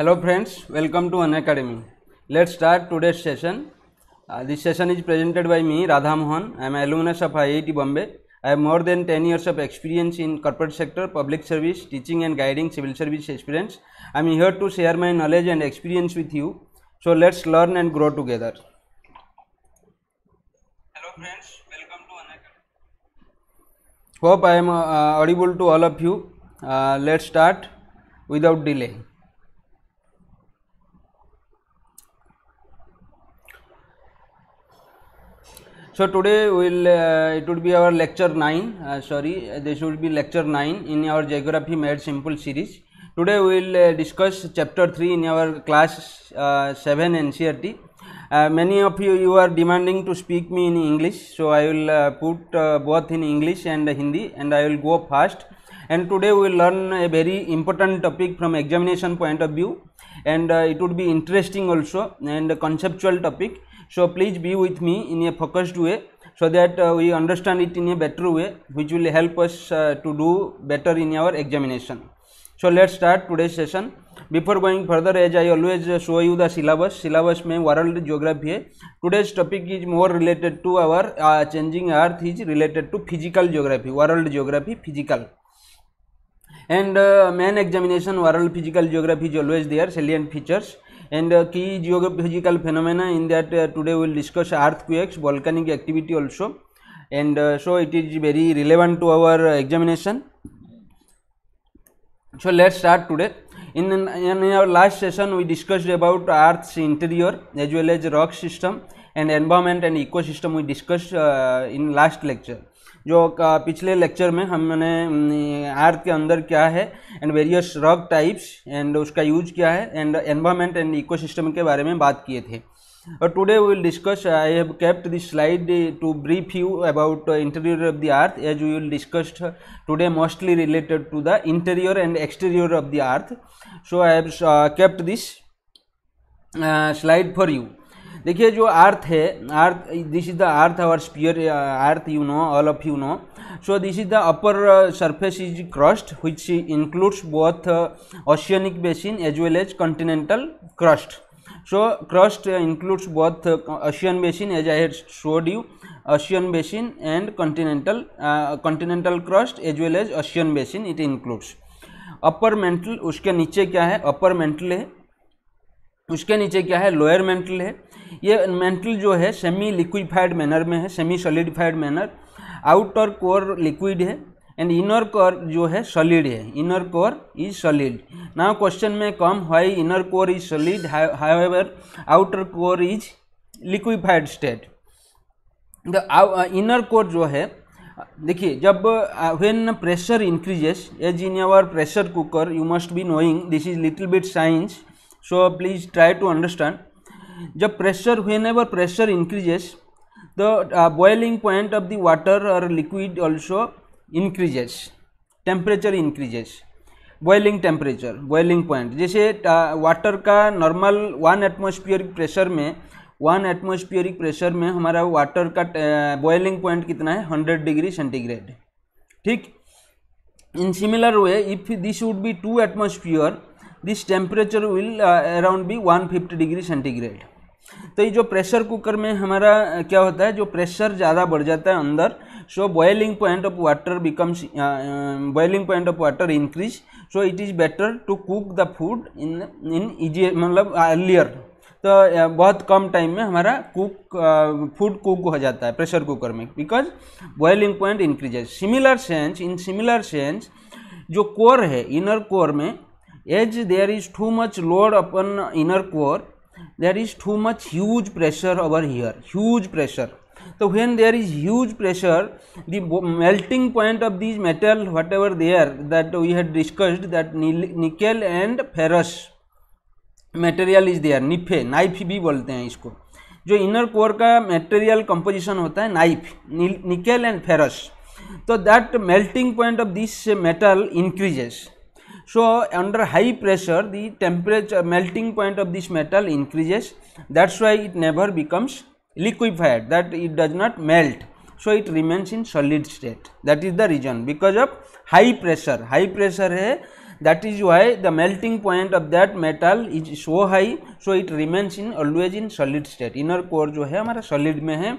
hello friends welcome to an academy let's start today's session uh, this session is presented by me radha mohan i am alumnus of iit bombay i have more than 10 years of experience in corporate sector public service teaching and guiding civil service aspirants i am here to share my knowledge and experience with you so let's learn and grow together hello friends welcome to an academy hope i am uh, audible to all of you uh, let's start without delay So today will uh, it would be our lecture 9 uh, sorry uh, this would be lecture 9 in our geography made simple series. Today we will uh, discuss chapter 3 in our class uh, 7 NCRT. Uh, many of you you are demanding to speak me in English so I will put both in English and Hindi and I will go fast and today we will learn a very important topic from examination point of view and it would be interesting also and conceptual topic So please be with me in a focused way so that uh, we understand it in a better way which will help us uh, to do better in our examination. So let's start today's session. Before going further as I always show you the syllabus, syllabus में world geography है Today's topic is more related to our uh, changing earth is related to physical geography, world geography, physical. And uh, main examination world physical geography is always there, salient features. And की geophysical phenomena in that today will discuss earthquakes volcanic activity also and so it is very relevant to our examination so let start today in in our last session we discussed about earth interior as well as rock system and environment and ecosystem we discuss in last lecture जो पिछले lecture में हमने अर्थ के अंदर क्या है and various rock types and उसका use क्या है एंड एनवायरमेंट एंड इकोसिस्टम के बारे में बात किए थे और today we will discuss I have kept this slide to brief you about interior of the earth as we will discuss today mostly related to the interior and exterior of the earth so I have kept this slide for you देखिए जो earth है earth this is the earth our sphere earth you know all of you know so this is the upper surface is crust which includes both oceanic basin as well as continental crust so crust includes both ocean basin as I showed you ocean basin and continental continental crust as well as ocean basin it includes upper mantle उसके नीचे क्या है upper mental है उसके नीचे क्या है lower mental है ये मेंटल जो है सेमी लिक्विफाइड मैनर में है semi solidified manner outer core liquid है एंड इनर कोर जो है सॉलिड है inner core is solid now question में come why inner core is solid however outer core is liquefied state the inner core जो है देखिए जब when pressure increases as in your pressure cooker you must be knowing this is little bit science so please try to understand जब pressure हुए नवर pressure increases the boiling point of the water और liquid also increases temperature increases boiling temperature boiling point जैसे water uh, का normal one atmospheric pressure में one atmospheric pressure में हमारा water का बॉयलिंग uh, पॉइंट कितना है हंड्रेड डिग्री सेंटीग्रेड ठीक in similar way if this would be two atmosphere this temperature will around be 150 degree centigrade तो ये जो प्रेशर कुकर में हमारा uh, क्या होता है जो प्रेशर ज़्यादा बढ़ जाता है अंदर so boiling point of water becomes boiling point of water increase so it is better to cook the food in in easy मतलब अर्लियर तो uh, बहुत कम टाइम में हमारा कुक फूड कुक हो जाता है प्रेशर कुकर में because boiling point increases similar sense in similar sense जो कोर है इनर कोर में as there is too much load upon inner core there is too much huge pressure over here huge pressure तो when there is huge pressure the melting point of this metal whatever there that we had discussed that nickel and ferrous material is there NIFE NIFE भी बोलते हैं इसको जो inner core का material composition होता है NIFE nickel and ferrous तो that melting point of this metal increases So under high pressure the temperature melting point of this metal increases that's why it never becomes liquefied that it does not melt. So it remains in solid state that is the reason because of high pressure high pressure hai that is why the melting point of that metal is so high so it remains in always in solid state inner core jo hai hamara solid mein hai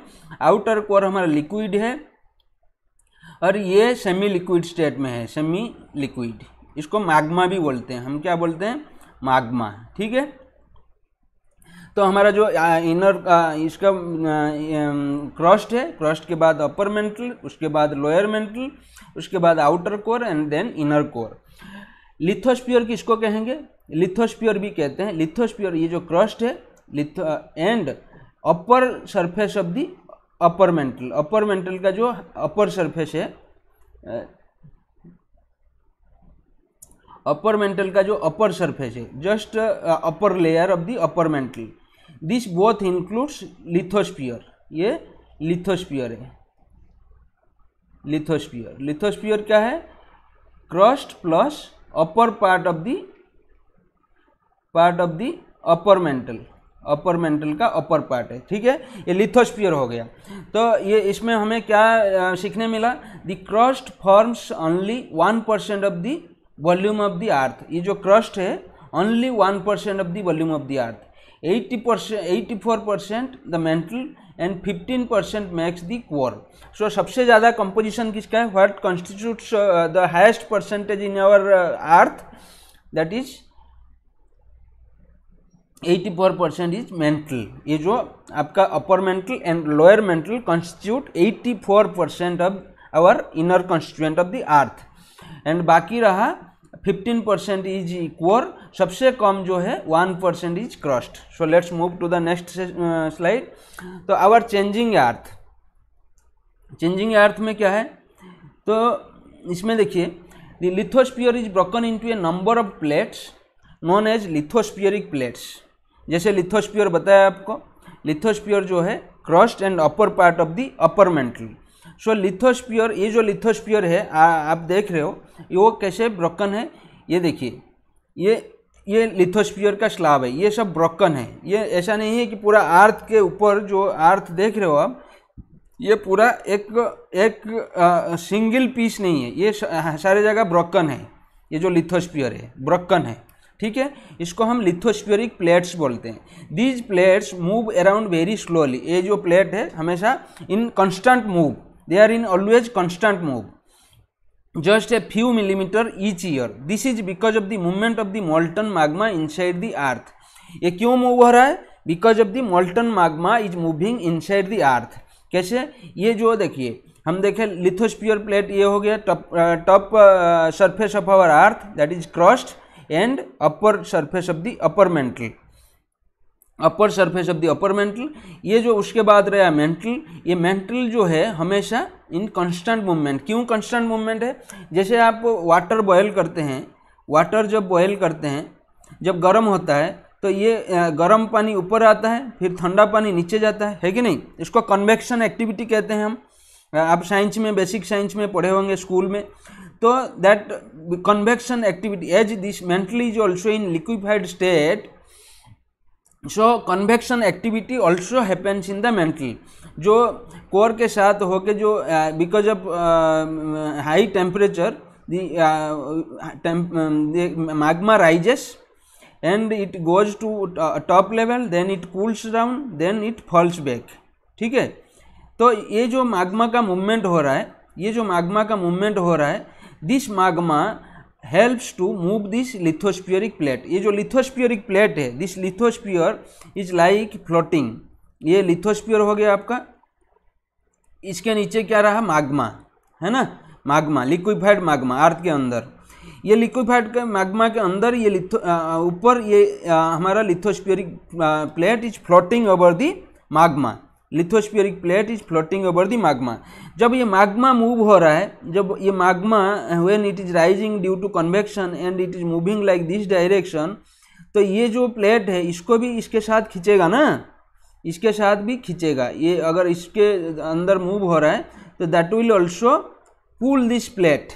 outer core hamara liquid hai और ये semi liquid state में है semi liquid इसको magma भी बोलते हैं हम क्या बोलते हैं मागमा ठीक है तो हमारा जो इनर इसका क्रस्ट है क्रस्ट के बाद अपर मेंटल उसके बाद लोअर मेंटल उसके बाद outer core and then inner core lithosphere किसको कहेंगे लिथोस्पियर भी कहते हैं लिथोस्पियर ये जो क्रस्ट है litho and upper surface of the upper mantle upper mantle का जो अपर सरफेस है अपर मेंटल का जो अपर सरफेस है just upper layer of the upper mantle this both includes lithosphere ये लिथोस्पियर है लिथोस्पियर लिथोस्पियर क्या है crust plus upper part of the part of the upper mantle upper mantle का upper part है ठीक है ये लिथोस्पियर हो गया तो ये इसमें हमें क्या uh, सीखने मिला the crust forms only one percent of the volume of the earth ये जो क्रस्ट है only one percent of the volume of the earth eighty percent eighty four percent the mantle and fifteen percent max the core so सबसे ज़्यादा composition किसका है what constitutes the highest percentage in our earth that is four percent is mantle ये जो आपका upper mantle and lower mental constitute eighty four percent of our inner constituent of the earth and बाकी रहा fifteen percent is इक्वर सबसे कम जो है one percent is crust so let's move to the next slide तो our changing earth changing earth में क्या है तो इसमें देखिए the lithosphere is broken into a number of plates known as lithospheric plates जैसे लिथोस्पियर बताया आपको लिथोस्पियर जो है crust and upper part of the upper mantle so lithosphere ये जो लिथोस्पियर है आ, आप देख रहे हो वो कैसे ब्रोकन है ये देखिए ये ये लिथोस्पियर का स्लाब है ये सब ब्रोकन है ये ऐसा नहीं है कि पूरा अर्थ के ऊपर जो अर्थ देख रहे हो आप ये पूरा एक एक आ, सिंगल पीस नहीं है ये हाँ, सारे जगह ब्रोकन है ये जो लिथोस्पियर है ब्रोकन है ठीक है इसको हम लिथोस्पियरिक प्लेट्स बोलते हैं these plates move around very slowly ये जो प्लेट है हमेशा in constant move they are in always constant move just a few millimetre each year this is because of the movement of the molten magma inside the earth ये क्यों move हो रहा है because of the molten magma is moving inside the earth कैसे ये जो देखिए हम देखें लिथोस्पियर प्लेट ये हो गया top surface of our earth that is crust and upper surface of the upper mantle upper surface of the upper mantle ये जो उसके बाद रहा मेंटल ये मेंटल जो है हमेशा इन कांस्टेंट मूवमेंट क्यों कांस्टेंट मूवमेंट है जैसे आप वाटर बॉयल करते हैं वाटर जब बॉयल करते हैं जब गर्म होता है तो ये गर्म पानी ऊपर आता है फिर ठंडा पानी नीचे जाता है है कि नहीं इसको कन्वेक्शन एक्टिविटी कहते हैं हम आप साइंस में बेसिक साइंस में पढ़े होंगे स्कूल में तो that convection activity as this mantle is also in liquefied state so convection activity also happens in the mantle जो कोर के साथ होके जो because of high temperature magma rises and it goes to top level then it cools down then it falls back ठीक है तो ये जो मैग्मा का मूवमेंट हो रहा है ये जो मैग्मा का मूवमेंट हो रहा है this magma helps to move this lithospheric plate ये जो लिथोस्पियरिक प्लेट है this lithosphere is like floating ये लिथोस्पियर हो गया आपका इसके नीचे क्या रहा मैग्मा है ना मैग्मा लिक्विफाइड मागमा अर्थ के अंदर ये लिक्विफाइड के मागमा के अंदर ये लिथो ऊपर ये आ, हमारा lithospheric plate is floating over the magma lithospheric plate is floating over the magma जब ये मैग्मा मूव हो रहा है जब ये magma when it is rising due to convection and it is moving like this direction तो ये जो प्लेट है इसको भी इसके साथ खींचेगा ना इसके साथ भी खींचेगा ये अगर इसके अंदर मूव हो रहा है तो that will also pull this plate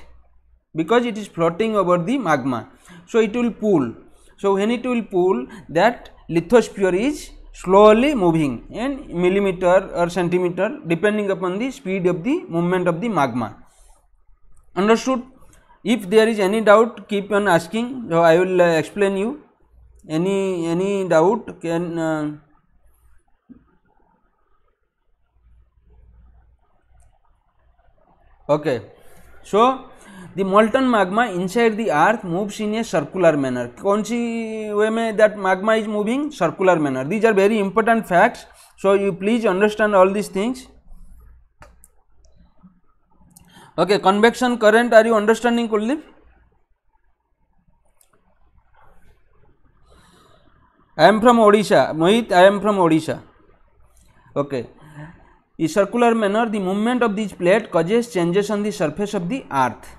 because it is floating over the magma so it will pull so when it will pull that lithosphere is slowly moving in millimeter or centimeter depending upon the speed of the movement of the magma. Understood? If there is any doubt keep on asking so I will uh, explain you any any doubt can uh, okay. So, the molten magma inside the earth moves in a circular manner कौन सी way में that magma is moving circular manner these are very important facts so you please understand all these things okay convection current are you understanding cool I am from Odisha Mohit I am from Odisha okay circular manner the movement of these plate causes changes on the surface of the earth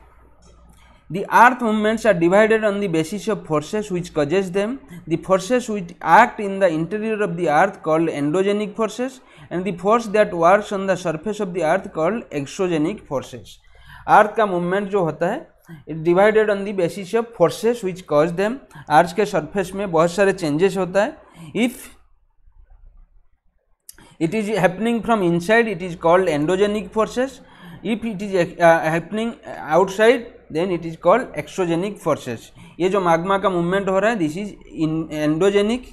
The earth movements are divided on the basis of forces which causes them. The forces which act in the interior of the earth called endogenic forces and the force that works on the surface of the earth called exogenic forces. Earth का movement जो होता है it divided on the basis of forces which cause them. Earth के surface में बहुत सारे changes होता है If it is happening from inside it is called endogenic forces if it is uh, happening outside then it is called exogenic forces ये जो magma का movement हो रहा है दिस इज एंडोजेनिक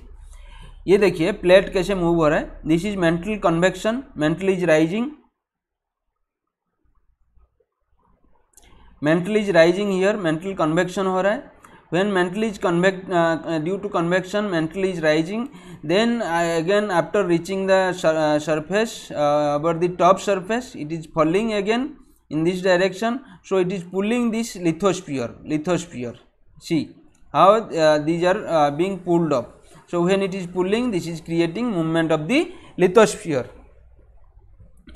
ये देखिए प्लेट कैसे मूव हो रहा है this is mantle convection mantle is rising mantle is rising here mantle convection हो रहा है when mantle is convect due to convection mantle is rising then again after reaching the surface over the top surface it is falling again in this direction so it is pulling this lithosphere lithosphere see how uh, these are uh, being pulled up so when it is pulling this is creating movement of the lithosphere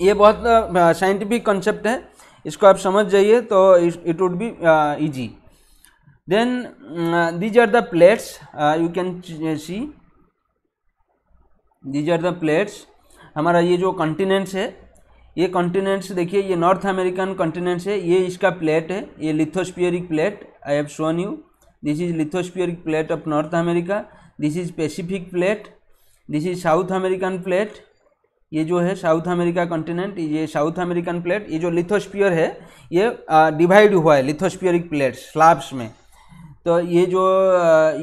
ये बहुत scientific uh, concept है इसको आप समझ जाइए तो it would be easy then these are the plates you can see these are the plates हमारा ये जो कंटिनेंट्स है ये कॉन्टिनेंट्स देखिए ये नॉर्थ अमेरिकन कॉन्टिनेंट्स है ये इसका प्लेट है ये lithospheric plate I have shown you this is lithospheric plate of North America this is Pacific plate this is South American plate ये जो है साउथ अमेरिका कॉन्टिनेंट ये साउथ अमेरिकन प्लेट ये जो लिथोस्पियर है ये डिवाइड हुआ है लिथोस्पियरिक प्लेट स्लाब्स में तो ये जो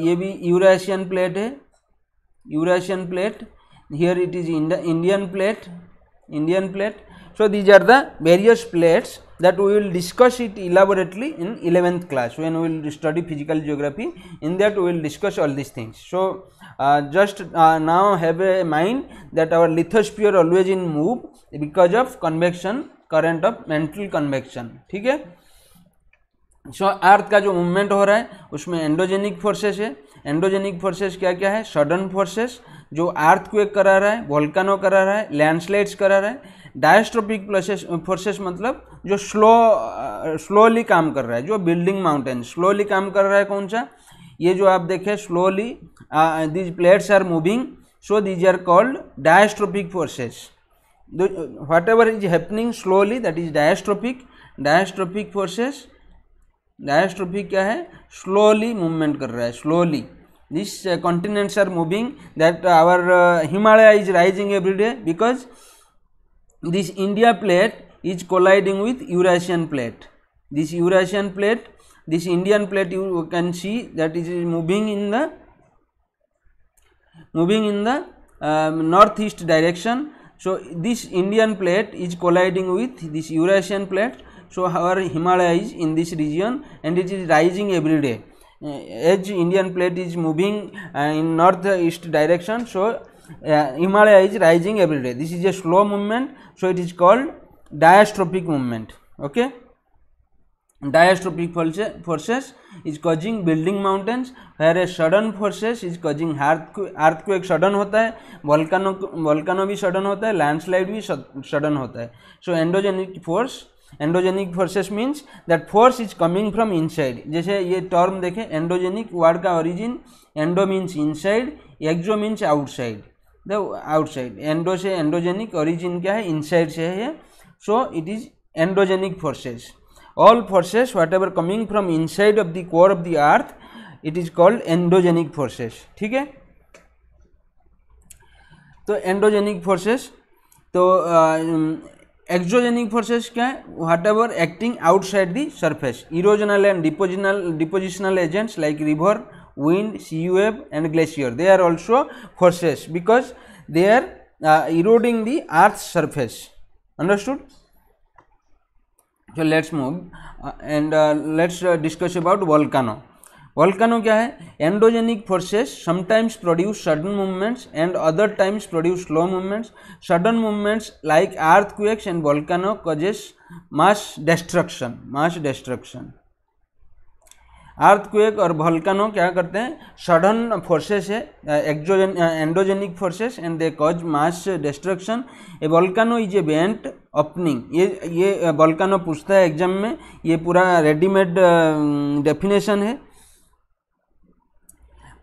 ये भी यूरेशियन प्लेट है Eurasian plate here it is Indian plate Indian plate So these are the various plates that we will discuss it elaborately in 11th class when we will study physical geography in that we will discuss all these things. So uh, just uh, now have a mind that our lithosphere always in move because of convection current of mantle convection theek hai सो so, earth का जो movement हो रहा है उसमें endogenic forces है endogenic forces क्या क्या है सडन फोर्सेस जो अर्थ क्वेक करा रहा है वोल्कानो करा रहा है लैंडस्लाइड्स करा रहा है डायस्ट्रोपिक फोर्सेस मतलब जो स्लो स्लोली काम कर रहा है जो बिल्डिंग माउंटेन स्लोली काम कर रहा है कौन सा ये जो आप देखें slowly these plates are moving so these are called diastrophic forces whatever is happening slowly that is diastrophic diastrophic forces diastrophic क्या है स्लोली मूवमेंट कर रहा है slowly this continents are moving that our Himalaya is rising every day because this India plate is colliding with Eurasian plate. This Eurasian plate, this Indian plate you can see that is moving in the moving in the um, northeast direction. So, this Indian plate is colliding with this Eurasian plate. So, our Himalaya is in this region and it is rising every day. Uh, as Indian plate is moving uh, in northeast direction, so uh, Himalaya is rising every day. This is a slow movement, so it is called diastrophic movement. Okay. Diastrophic forces is causing building mountains, whereas sudden forces is causing earthquake sudden होता है, volcano volcano भी sudden होता है, landslide भी sudden होता है. So endogenic force endogenic forces means that force is coming from inside जैसे ये टर्म देखें एंडोजेनिक वर्ड का origin endo means inside exo means outside the outside endo से एंडोजेनिक ओरिजिन क्या है इनसाइड से है ये so it is endogenic forces forces whatever coming from inside of the core of the earth it is called endogenic forces ठीक है तो endogenic forces तो एक्जोजेनिक फोर्सेस क्या है whatever acting outside the surface erosional and depositional depositional agents like river wind, sea wave and glacier. They are also forces because they are uh, eroding the earth surface. Understood? So let's move uh, and uh, let's uh, discuss about volcano. Volcano क्या है endogenic forces sometimes produce sudden movements and other times produce slow movements sudden movements like earthquakes and volcano causes mass destruction mass destruction earthquake और volcano क्या करते हैं sudden forces है exogen endogenic forces and they cause mass destruction a volcano is a vent opening ये ये वल्कानो पूछता है exam में ये पूरा रेडीमेड डेफिनेशन है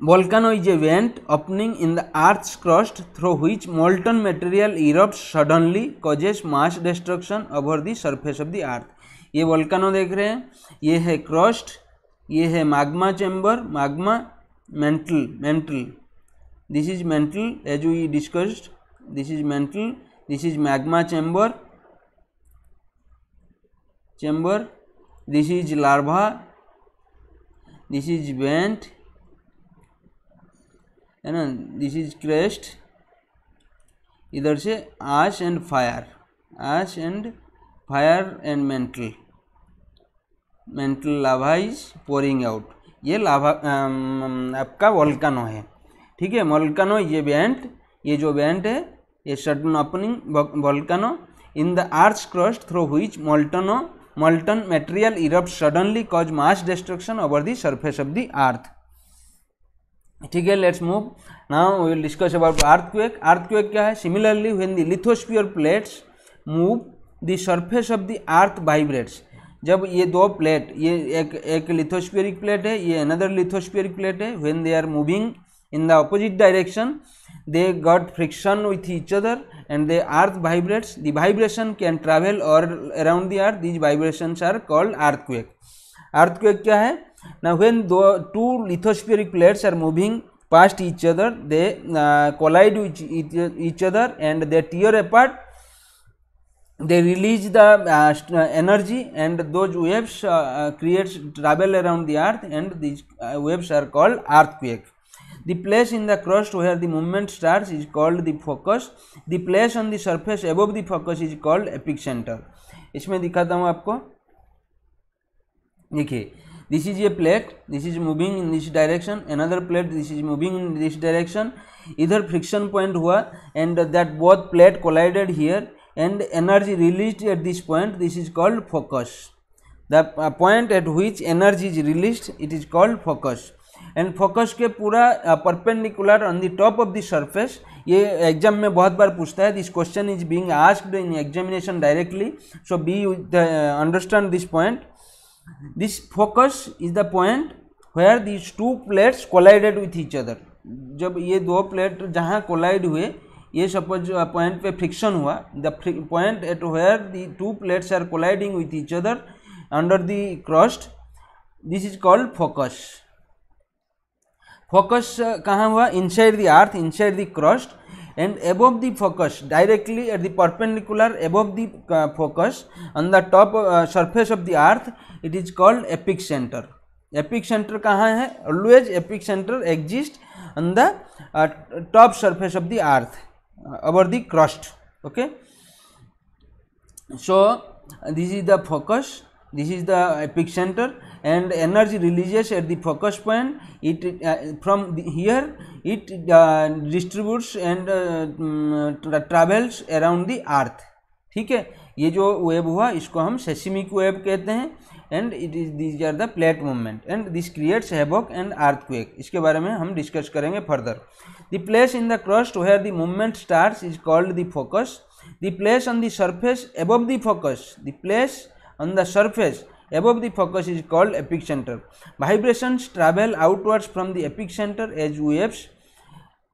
volcano is a vent opening in the earth's crust through which molten material erupt suddenly causes mass destruction over the surface of the earth ये volcano देख रहे हैं ये है क्रस्ट ये है magma chamber magma mantle mantle this is mantle as we discussed this is mantle this is magma chamber chamber this is lava this is vent है ना दिस इज क्रेस्ट इधर से ash and fire ash and fire and mantle mantle lava is pouring out ये lava आपका वॉल्कानो है ठीक है वॉल्कानो ये बैंड ये जो बैंड है ये sudden opening volcano in the earth crust through which molten molten material erupt suddenly cause mass destruction over the surface of the earth ठीक है let's move now we will discuss about earthquake quake क्या है similarly when the lithosphere plates move the surface of the earth vibrates जब ये दो plate ये एक एक लिथोस्पेरिक प्लेट है ये अनदर लिथोस्पेरिक प्लेट है when they are moving in the opposite direction they got friction with each other and they earth vibrates the vibration can travel all around the earth these vibrations are called earthquake earthquake क्या है ना when दो two lithospheric plates are moving past each other they collide each other and they tear a they release the uh, energy and those waves uh, creates travel around the earth and these uh, waves are called earthquake the place in the crust where the movement starts is called the focus the place on the surface above the focus is called epicenter इसमें दिखाता हूँ आपको देखिए this is a plate this is moving in this direction another plate this is moving in this direction इधर friction point हुआ and that both plate collided here and energy release at this point this is called focus the point at at energy is release it is called focus and focus के पूरा perpendicular on the top of the surface ये exam में बहुत बार पूछता है this question is being asked in examination directly so be understand this point this focus is the point where this two plates collided with each other जब ये दो plate जहाँ कोलाइड हुए ये सपोज पॉइंट पे फ्रिक्शन हुआ the point at where the two plates are colliding with each other under the crust this is called focus focus कहाँ हुआ inside the earth inside the crust and above the focus directly at the perpendicular above the focus on the top surface of the earth it is called epicentre epicentre कहाँ है always epic centre exist on the top surface of the earth over the crust okay so this is the focus this is the epic center and energy releases at the focus point it uh, from the, here it uh, distributes and uh, tra travels around the earth ठीक है ये जो wave हुआ इसको हम सेसिमिक wave कहते हैं and it is these are the plate movement and this creates havoc and earthquake इसके बारे में हम डिस्कस करेंगे further the place in the crust where the movement start is called the focus the place on the surface above the focus the place on the surface focus is called epicentre vibration vibrations outwards from the epicentre as waves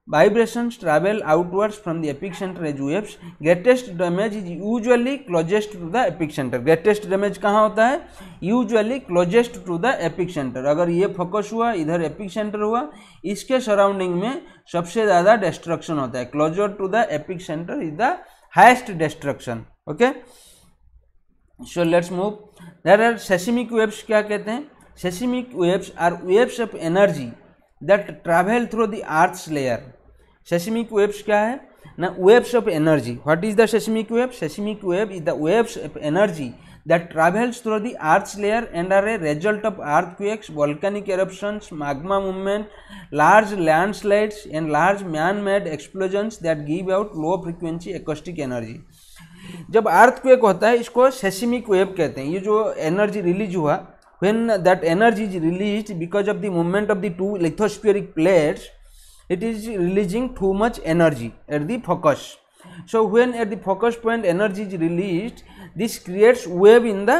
Vibrations travel outwards from the epicenter as waves. Greatest damage is usually closest to the epicenter. Greatest damage कहाँ होता है Usually closest to the epicenter. अगर ये focus हुआ इधर epicenter हुआ इसके surrounding में सबसे ज़्यादा डिस्ट्रक्शन होता है closer to the epicenter is the highest destruction okay so let's move there are seismic waves क्या कहते हैं seismic waves are waves of energy that travel through the earth's layer seismic waves क्या है ना waves of energy what is the seismic wave seismic wave is the waves of energy that travels through the earth layer and are a result of earthquakes volcanic एरप्शंस magma movement large landslides and large man made explosions that give out low frequency acoustic energy जब अर्थ quake होता है इसको सेसिमिक web कहते हैं ये जो energy release हुआ when that energy is released because of the movement of the two lithospheric plates it is releasing too much energy at the focus so when at the focus point energy is released this creates wave in the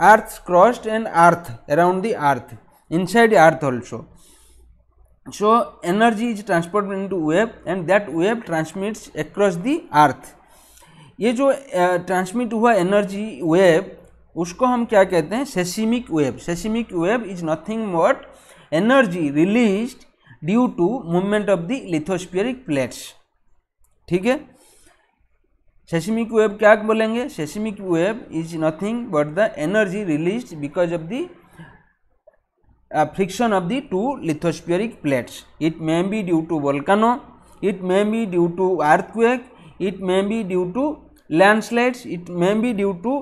earth's crust and earth around the earth inside earth also so energy is transferred into wave and that wave transmits across the earth ये जो transmit हुआ energy wave उसको हम क्या कहते हैं seismic wave seismic wave is nothing but energy released due to movement of the lithospheric plates ठीक है सेसिमिक वेब क्या बोलेंगे seismic wave is nothing but the energy release because of the friction of the two lithospheric plates it may be due to volcano it may be due to earthquake it may be due to landslides it may be due to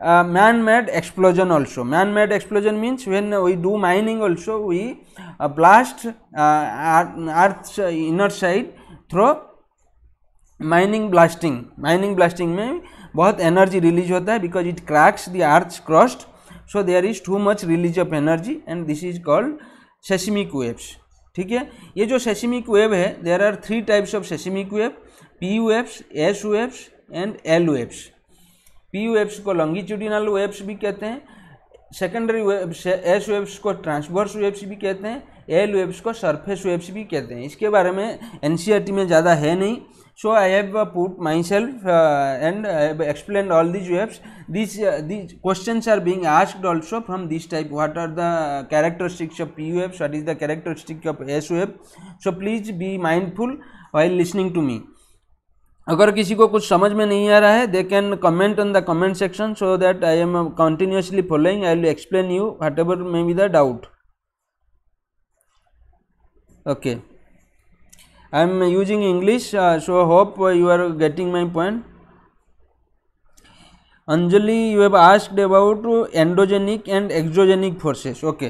uh, man-made explosion also. Man-made explosion means when we do mining also we uh, blast uh, earth's inner side through mining blasting. Mining blasting में बहुत energy release होता है because it cracks the earth's crust. So there is too much release of energy and this is called seismic waves. ठीक है ये जो seismic wave है there are three types of seismic wave P waves S waves and L waves P waves को longitudinal waves भी कहते हैं secondary waves S waves को ट्रांसवर्स वेब्स भी कहते हैं एल वेब्स को सरफेस वेब्स भी कहते हैं इसके बारे में एन e में ज़्यादा है नहीं so I have put myself and explain all these waves this these question are being asked also from this type what are the characteristics of P waves what is the characteristics of S wave so please be mindful while listening to me अगर किसी को कुछ समझ में नहीं आ रहा है they can comment on the comment section so that I am continuously following I will explain you whatever may be the doubt okay I am using English so hope you are getting my point Anjali, you have asked about endogenic and exogenic forces. Okay,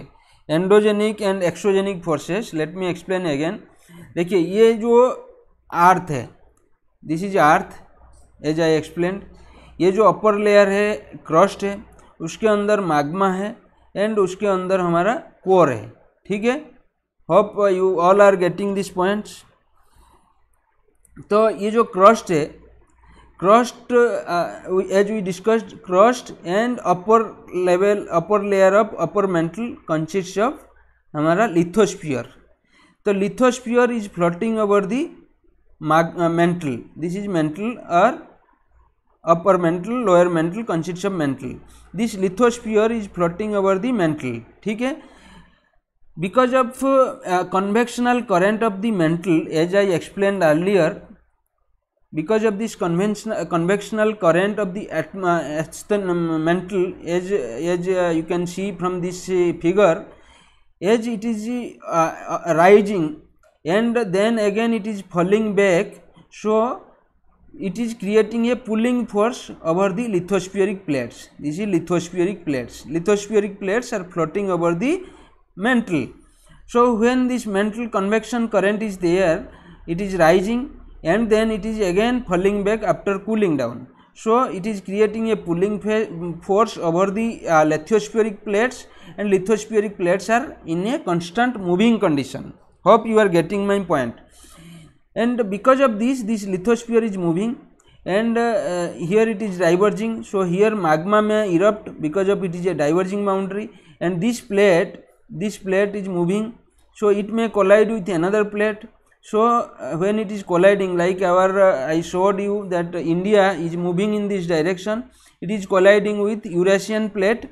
endogenic and exogenic forces. Let me explain again. देखिए ये जो earth है this is earth as I explain ये जो upper layer है crust है उसके अंदर माग्मा है एंड उसके अंदर हमारा कोर है ठीक है hope you all are getting this points तो ये जो क्रस्ट है crust as we discussed crust and upper level upper layer of upper mantle consist of हमारा लिथोस्फियर तो lithosphere is floating over the mantle this is mantle और upper mantle lower mantle consists of mantle this lithosphere is floating over the mantle ठीक है because of convectional current of the mantle as I explain earlier because of this convectional current of the mantle as as you can see from this figure as it is rising and then again it is falling back so it is creating a pulling force over the lithospheric plates this is lithospheric plates lithospheric plates are floating over the mantle so when this mantle convection current is there it is rising and then it is again falling back after cooling down so it is creating a pulling force over the uh, lithospheric plates and lithospheric plates are in a constant moving condition hope you are getting my point and because of this this lithosphere is moving and uh, uh, here it is diverging so here magma may erupt because of it is a diverging boundary and this plate this plate is moving so it may collide with another plate so uh, when it is colliding like our uh, i showed you that india is moving in this direction it is colliding with eurasian plate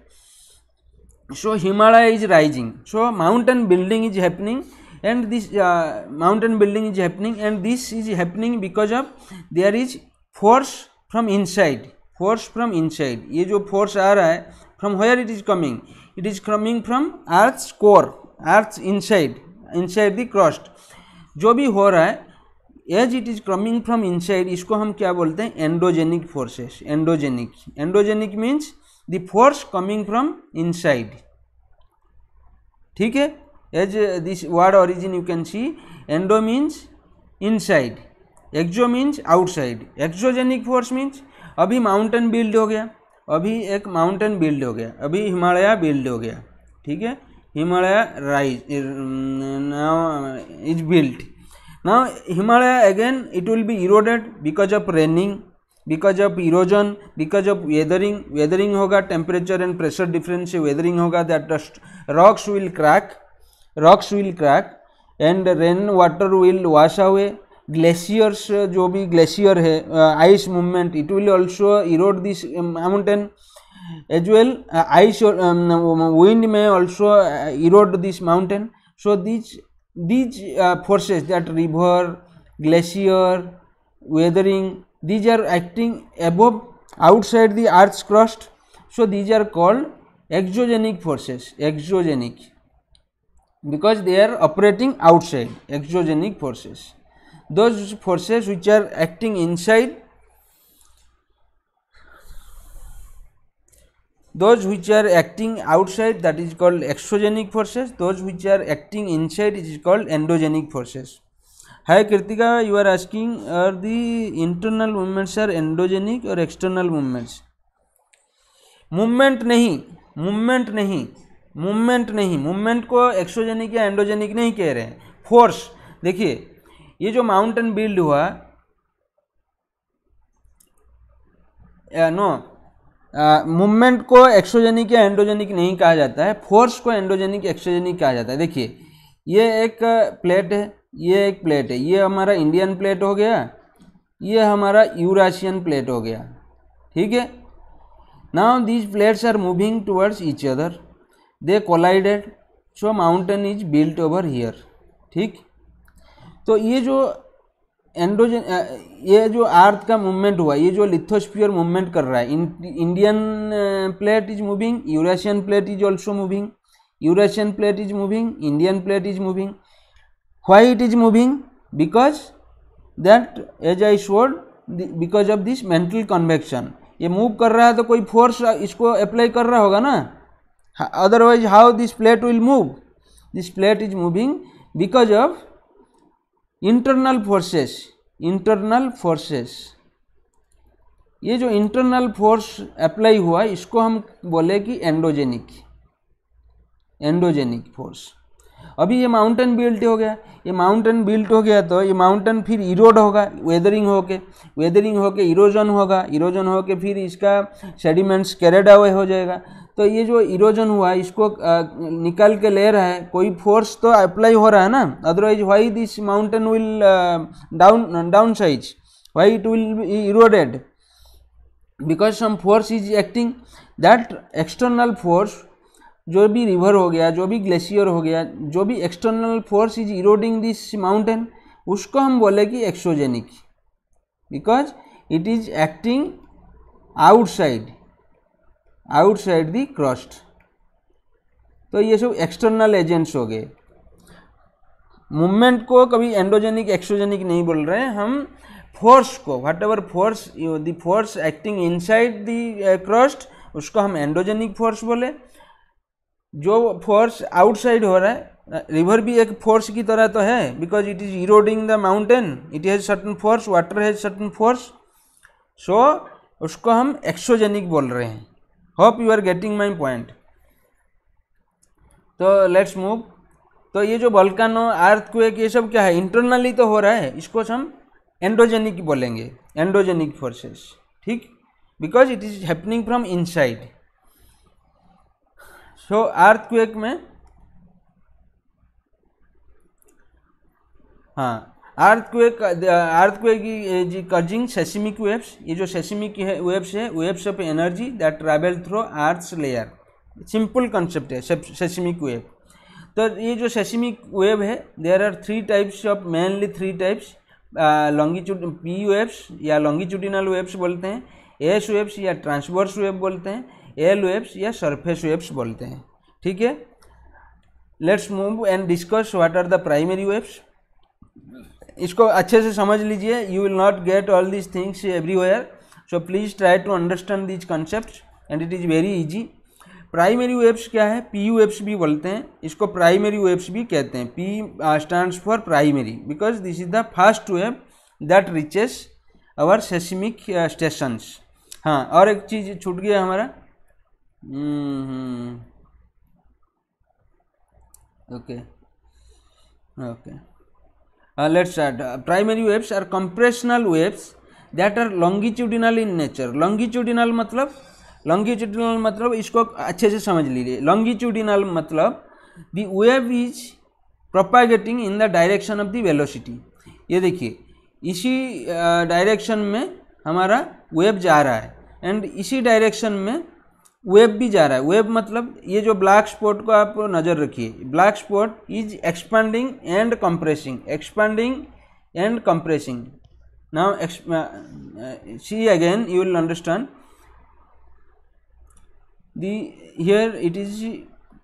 so himalaya is rising so mountain building is happening and this uh, mountain building is happening and this is happening because of there is force from inside force from inside ye jo force aa raha hai from where it is coming it is coming from earth's core earth's inside inside the crust jo bhi ho raha hai as it is coming from inside इसको हम क्या बोलते हैं endogenic forces endogenic endogenic means the force coming from inside ठीक है as this word origin you can see endo means inside exo means outside exogenic force means अभी mountain build हो गया अभी एक माउंटेन बिल्ड हो गया अभी हिमालय बिल्ड हो गया ठीक है Himalaya rise now is built now Himalaya again it will be eroded because of raining because of erosion because of weathering weathering होगा टेम्परेचर एंड प्रेशर डिफरेंस से वेदरिंग होगा that rocks will crack rocks will crack and rain water will wash away glaciers जो भी glacier है ice movement it will also erode this mountain as well ice or wind may also erode this mountain so these these forces that river glacier weathering these are acting above outside the earth's crust so these are called exogenic forces exogenic because they are operating outside exogenic forces those forces which are acting inside those which are acting outside that is called exogenic forces those which are acting inside is called endogenic forces hi kritika you are asking are the internal movements are endogenic or external movements movement नहीं movement नहीं movement नहीं movement को exogenic या endogenic नहीं कह रहे हैं force देखिए ये जो माउंटेन बिल्ड हुआ नो मूवमेंट को एक्सोजेनिक या एंडोजेनिक नहीं कहा जाता है फोर्स को एंडोजेनिक एक्सोजेनिक कहा जाता है देखिए ये एक प्लेट है ये एक प्लेट है ये हमारा इंडियन प्लेट हो गया ये हमारा यूराशियन प्लेट हो गया ठीक है now these plates are moving towards each other they collided so mountain is built over here ठीक तो ये जो एंडोजन ये जो अर्थ का मूवमेंट हुआ ये जो लिथोस्फियर मूवमेंट कर रहा है Indian plate is moving Eurasian plate is also moving Eurasian plate is moving Indian plate is moving why it is moving because that as I showed because of this mantle convection ये move कर रहा है तो कोई force इसको apply कर रहा होगा ना otherwise how this plate will move this plate is moving because of internal forces internal forces ये जो इंटरनल फोर्स अप्लाई हुआ इसको हम बोले कि एंडोजेनिक एंडोजेनिक फोर्स अभी ये माउंटेन बिल्ट हो गया ये माउंटेन बिल्ट हो गया तो ये माउंटेन फिर इरोड होगा वेदरिंग होके वेदरिंग होके इरोजन होगा इरोजन होके फिर इसका सेडिमेंट्स कैरेडावे हो जाएगा तो ये जो इरोजन हुआ है इसको निकल के ले रहा है कोई फोर्स तो अप्लाई हो रहा है ना otherwise why this mountain will down down size why it will eroded because some force is acting that external force जो भी रिवर हो गया जो भी ग्लेशियर हो गया जो भी external force is eroding this mountain उसको हम बोले कि exogenic because it is acting outside outside the crust तो ये सब एक्सटर्नल एजेंट्स हो गए मूवमेंट को कभी एंडोजेनिक एक्सोजेनिक नहीं बोल रहे हैं हम फोर्स को whatever force the force acting inside the crust उसको हम एंडोजेनिक फोर्स बोले जो फोर्स आउटसाइड हो रहा है रिवर uh, भी एक फोर्स की तरह तो है because it is eroding the mountain it has certain force water has certain force so उसको हम एक्सोजेनिक बोल रहे हैं hope you are getting my point तो लेट्स मूव तो ये जो बल्कानो अर्थ क्वेक ये सब क्या है इंटरनली तो हो रहा है इसको हम एंडोजेनिक बोलेंगे एंडोजेनिक फोर्सेस ठीक because it is happening from inside so earthquake में हाँ अर्थक्वेक अर्थक्वेक uh, uh, जी कजिंग सेसिमिक वेव्स ये जो सेसिमिक वेव्स है waves of energy that travel through earth's layer simple concept है seismic wave तो ये जो सेसिमिक वेव है there are three types of mainly three types longitude P waves या लॉन्गिट्यूडिनल वेव्स बोलते हैं एस वेव्स या ट्रांसवर्स वेव बोलते हैं एल वेव्स या सरफेस वेव्स बोलते हैं ठीक है let's move and discuss what are the primary waves इसको अच्छे से समझ लीजिए you will not get all these things everywhere so please try to understand these concept and it is very easy primary waves क्या है P webs भी बोलते हैं इसको प्राइमरी वेब्स भी कहते हैं P stand for primary because this is the first wave that reaches our seismic stations हाँ और एक चीज़ छूट गया हमारा okay hmm, okay hmm. uh, let's start uh, primary waves are compressional waves that are longitudinal in nature longitudinal मतलब longitudinal मतलब इसको अच्छे से समझ लीजिए longitudinal मतलब the wave is propagating in the direction of the velocity ये देखिए इसी डायरेक्शन uh, में हमारा वेव जा रहा है एंड इसी डायरेक्शन में वेब भी जा रहा है वेब मतलब ये जो ब्लैक स्पॉट को आप नज़र रखिए black spot is expanding and compressing expanding and compressing now see again you will understand the here it is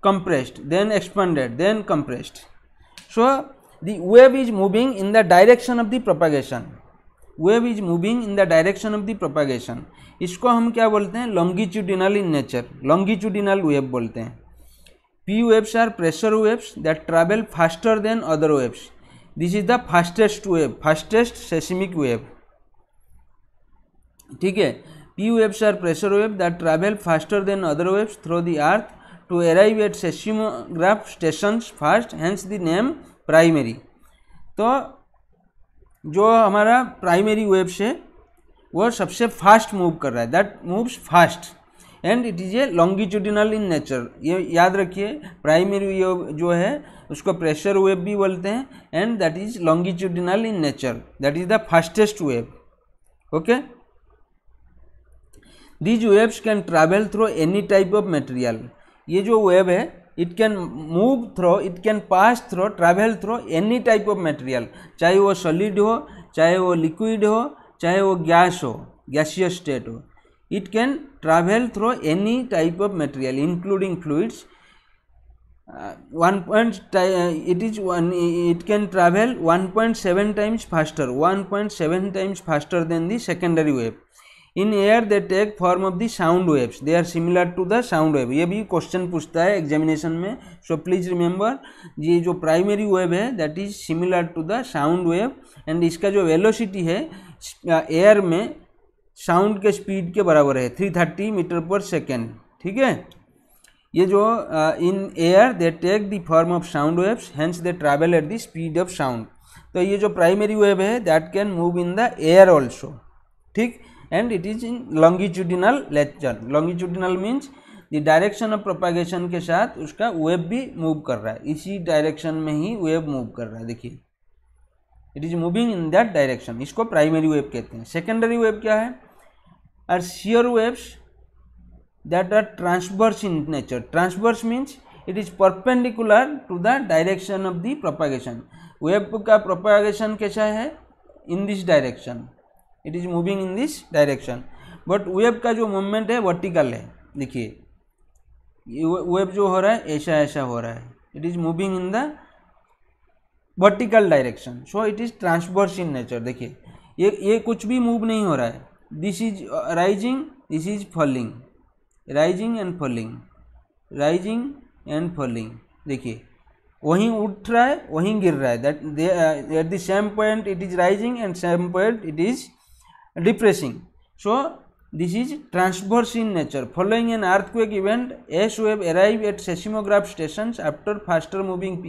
compressed then expanded then compressed so the wave is moving in the direction of the propagation wave is moving in the direction of the propagation इसको हम क्या बोलते हैं longitudinal in nature longitudinal wave बोलते हैं P waves are pressure waves that travel faster than other webs this is the fastest wave fastest seismic wave ठीक है P waves are pressure wave that travel faster than other waves through the earth to arrive at seismograph station fast hence the name primary तो जो हमारा primary webs है वह सबसे fast move कर रहा है that moves fast and it is a longitudinal in nature ये याद रखिए प्राइमरी वेव जो है उसको प्रेशर वेव भी बोलते हैं and that is longitudinal in nature that is the fastest wave okay these waves can travel through any type of material ये जो वेव है it can move through it can pass through travel through any type of material चाहे वो solid हो चाहे वो liquid हो चाहे वो गैस हो गैसियस स्टेट हो it can travel through any type of material including fluids one point it is one it can travel seven times faster one point seven times faster than the secondary wave in air they take form of the sound waves they are similar to the sound wave ये भी question पूछता है examination में सो please remember ये जो primary wave है that is similar to the sound wave and इसका जो वेलोसिटी है एयर में साउंड के स्पीड के बराबर है थ्री थर्टी मीटर पर सेकेंड ठीक है ये जो in air they take the form of sound waves hence they travel at the speed of sound तो ये जो प्राइमरी वेव है that can move in the air also ठीक and it is in longitudinal lecture longitudinal means the direction of propagation के साथ उसका wave भी move कर रहा है इसी डायरेक्शन में ही वेव मूव कर रहा है देखिए it is moving in that direction इसको प्राइमरी वेव कहते हैं सेकेंडरी वेव क्या है are shear waves that are transverse in nature transverse means it is perpendicular to the direction of the propagation wave का प्रोपागेशन कैसा है in this direction it is moving in this direction but wave का जो movement है vertical है देखिए web जो हो रहा है ऐसा ऐसा हो रहा है it is moving in the vertical direction so it is transverse in nature देखिए ये ये कुछ भी मूव नहीं हो रहा है this is rising this is falling rising and falling rising and falling देखिए वहीं उठ रहा है वहीं गिर रहा है that at the same point it is rising and same point it is depressing so this is transverse in nature following an earthquake event S wave arrive at seismograph station after faster moving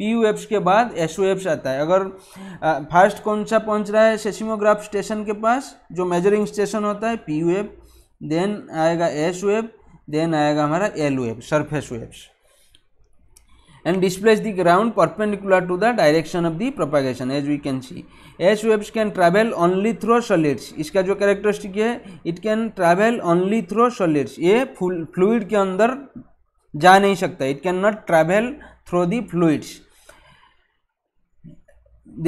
P waves के बाद S O apps आता है अगर first कौन सा पहुंच रहा है सेसिमोग्राफ स्टेशन के पास जो मेजरिंग स्टेशन होता है पी यू एफ देन आएगा एस ओ एप देन आएगा हमारा L wave surface waves and displace the ground perpendicular to the direction of the propagation as we can see S waves can travel only through solids इसका जो characteristic है it can travel only through solids ये fluid के अंदर जा नहीं सकता it can not travel through the fluids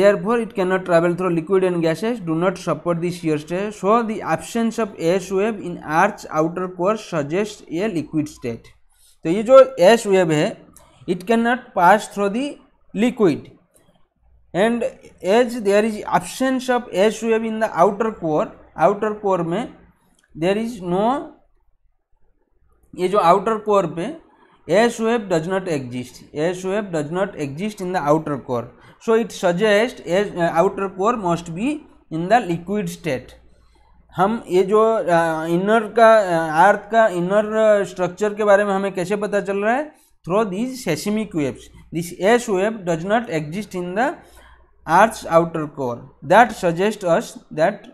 therefore it cannot travel through liquid and gases do not support the shear stress so the absence of s wave in earth's outer core suggests a liquid state तो ये जो s wave है it cannot pass through the liquid and as there is absence of s wave in the outer core outer core में there is no ये जो outer core पे s wave does not exist s wave does not exist in the outer core so it suggest a outer core must be in the liquid state हम ये जो inner का अर्थ का inner structure के बारे में हमें कैसे पता चल रहा है through these seismic waves this S wave does not exist in the earth outer core that suggest us that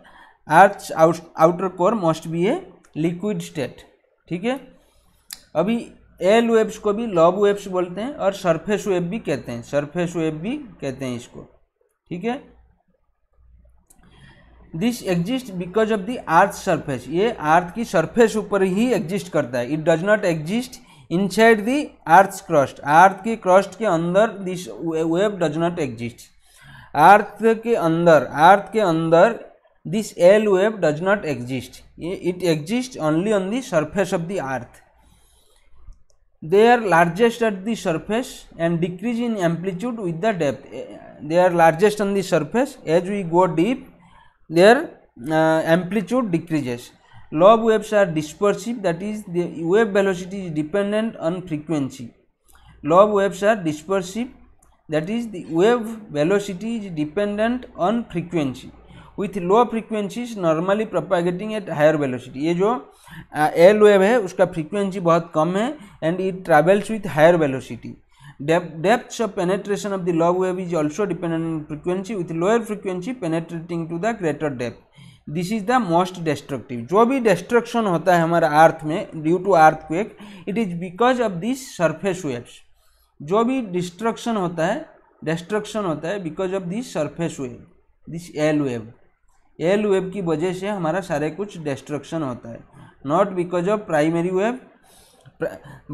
earth outer core must be a liquid state ठीक है अभी एल वेब्स को भी लॉब वेब्स बोलते हैं और surface web भी कहते हैं सरफेस वेब भी कहते हैं इसको ठीक है this exist because of the earth surface ये अर्थ की सरफेस ऊपर ही एग्जिस्ट करता है it does not exist inside the earth crust earth की क्रस्ट के अंदर this wave does not exist earth के अंदर अर्थ के अंदर this L wave does not exist it exist only on the surface of the earth they are largest at the surface and decrease in amplitude with the depth eh, they are largest on the surface as we go deep their uh, amplitude decreases log waves are dispersive that is the wave velocity is dependent on frequency log waves are dispersive that is the wave velocity is dependent on frequency with low frequencies normally propagating at higher velocity ये जो L wave है उसका frequency बहुत कम है and it travels with higher velocity depth of penetration of the log wave is also dependent on frequency with lower frequency penetrating to the greater depth this is the most destructive जो भी destruction होता है हमारे earth में due to earthquake it is because of this surface waves जो भी destruction होता है डिस्ट्रक्शन होता है because of this surface wave this L wave L wave की वजह से हमारा सारे कुछ डिस्ट्रक्शन होता है not because of primary wave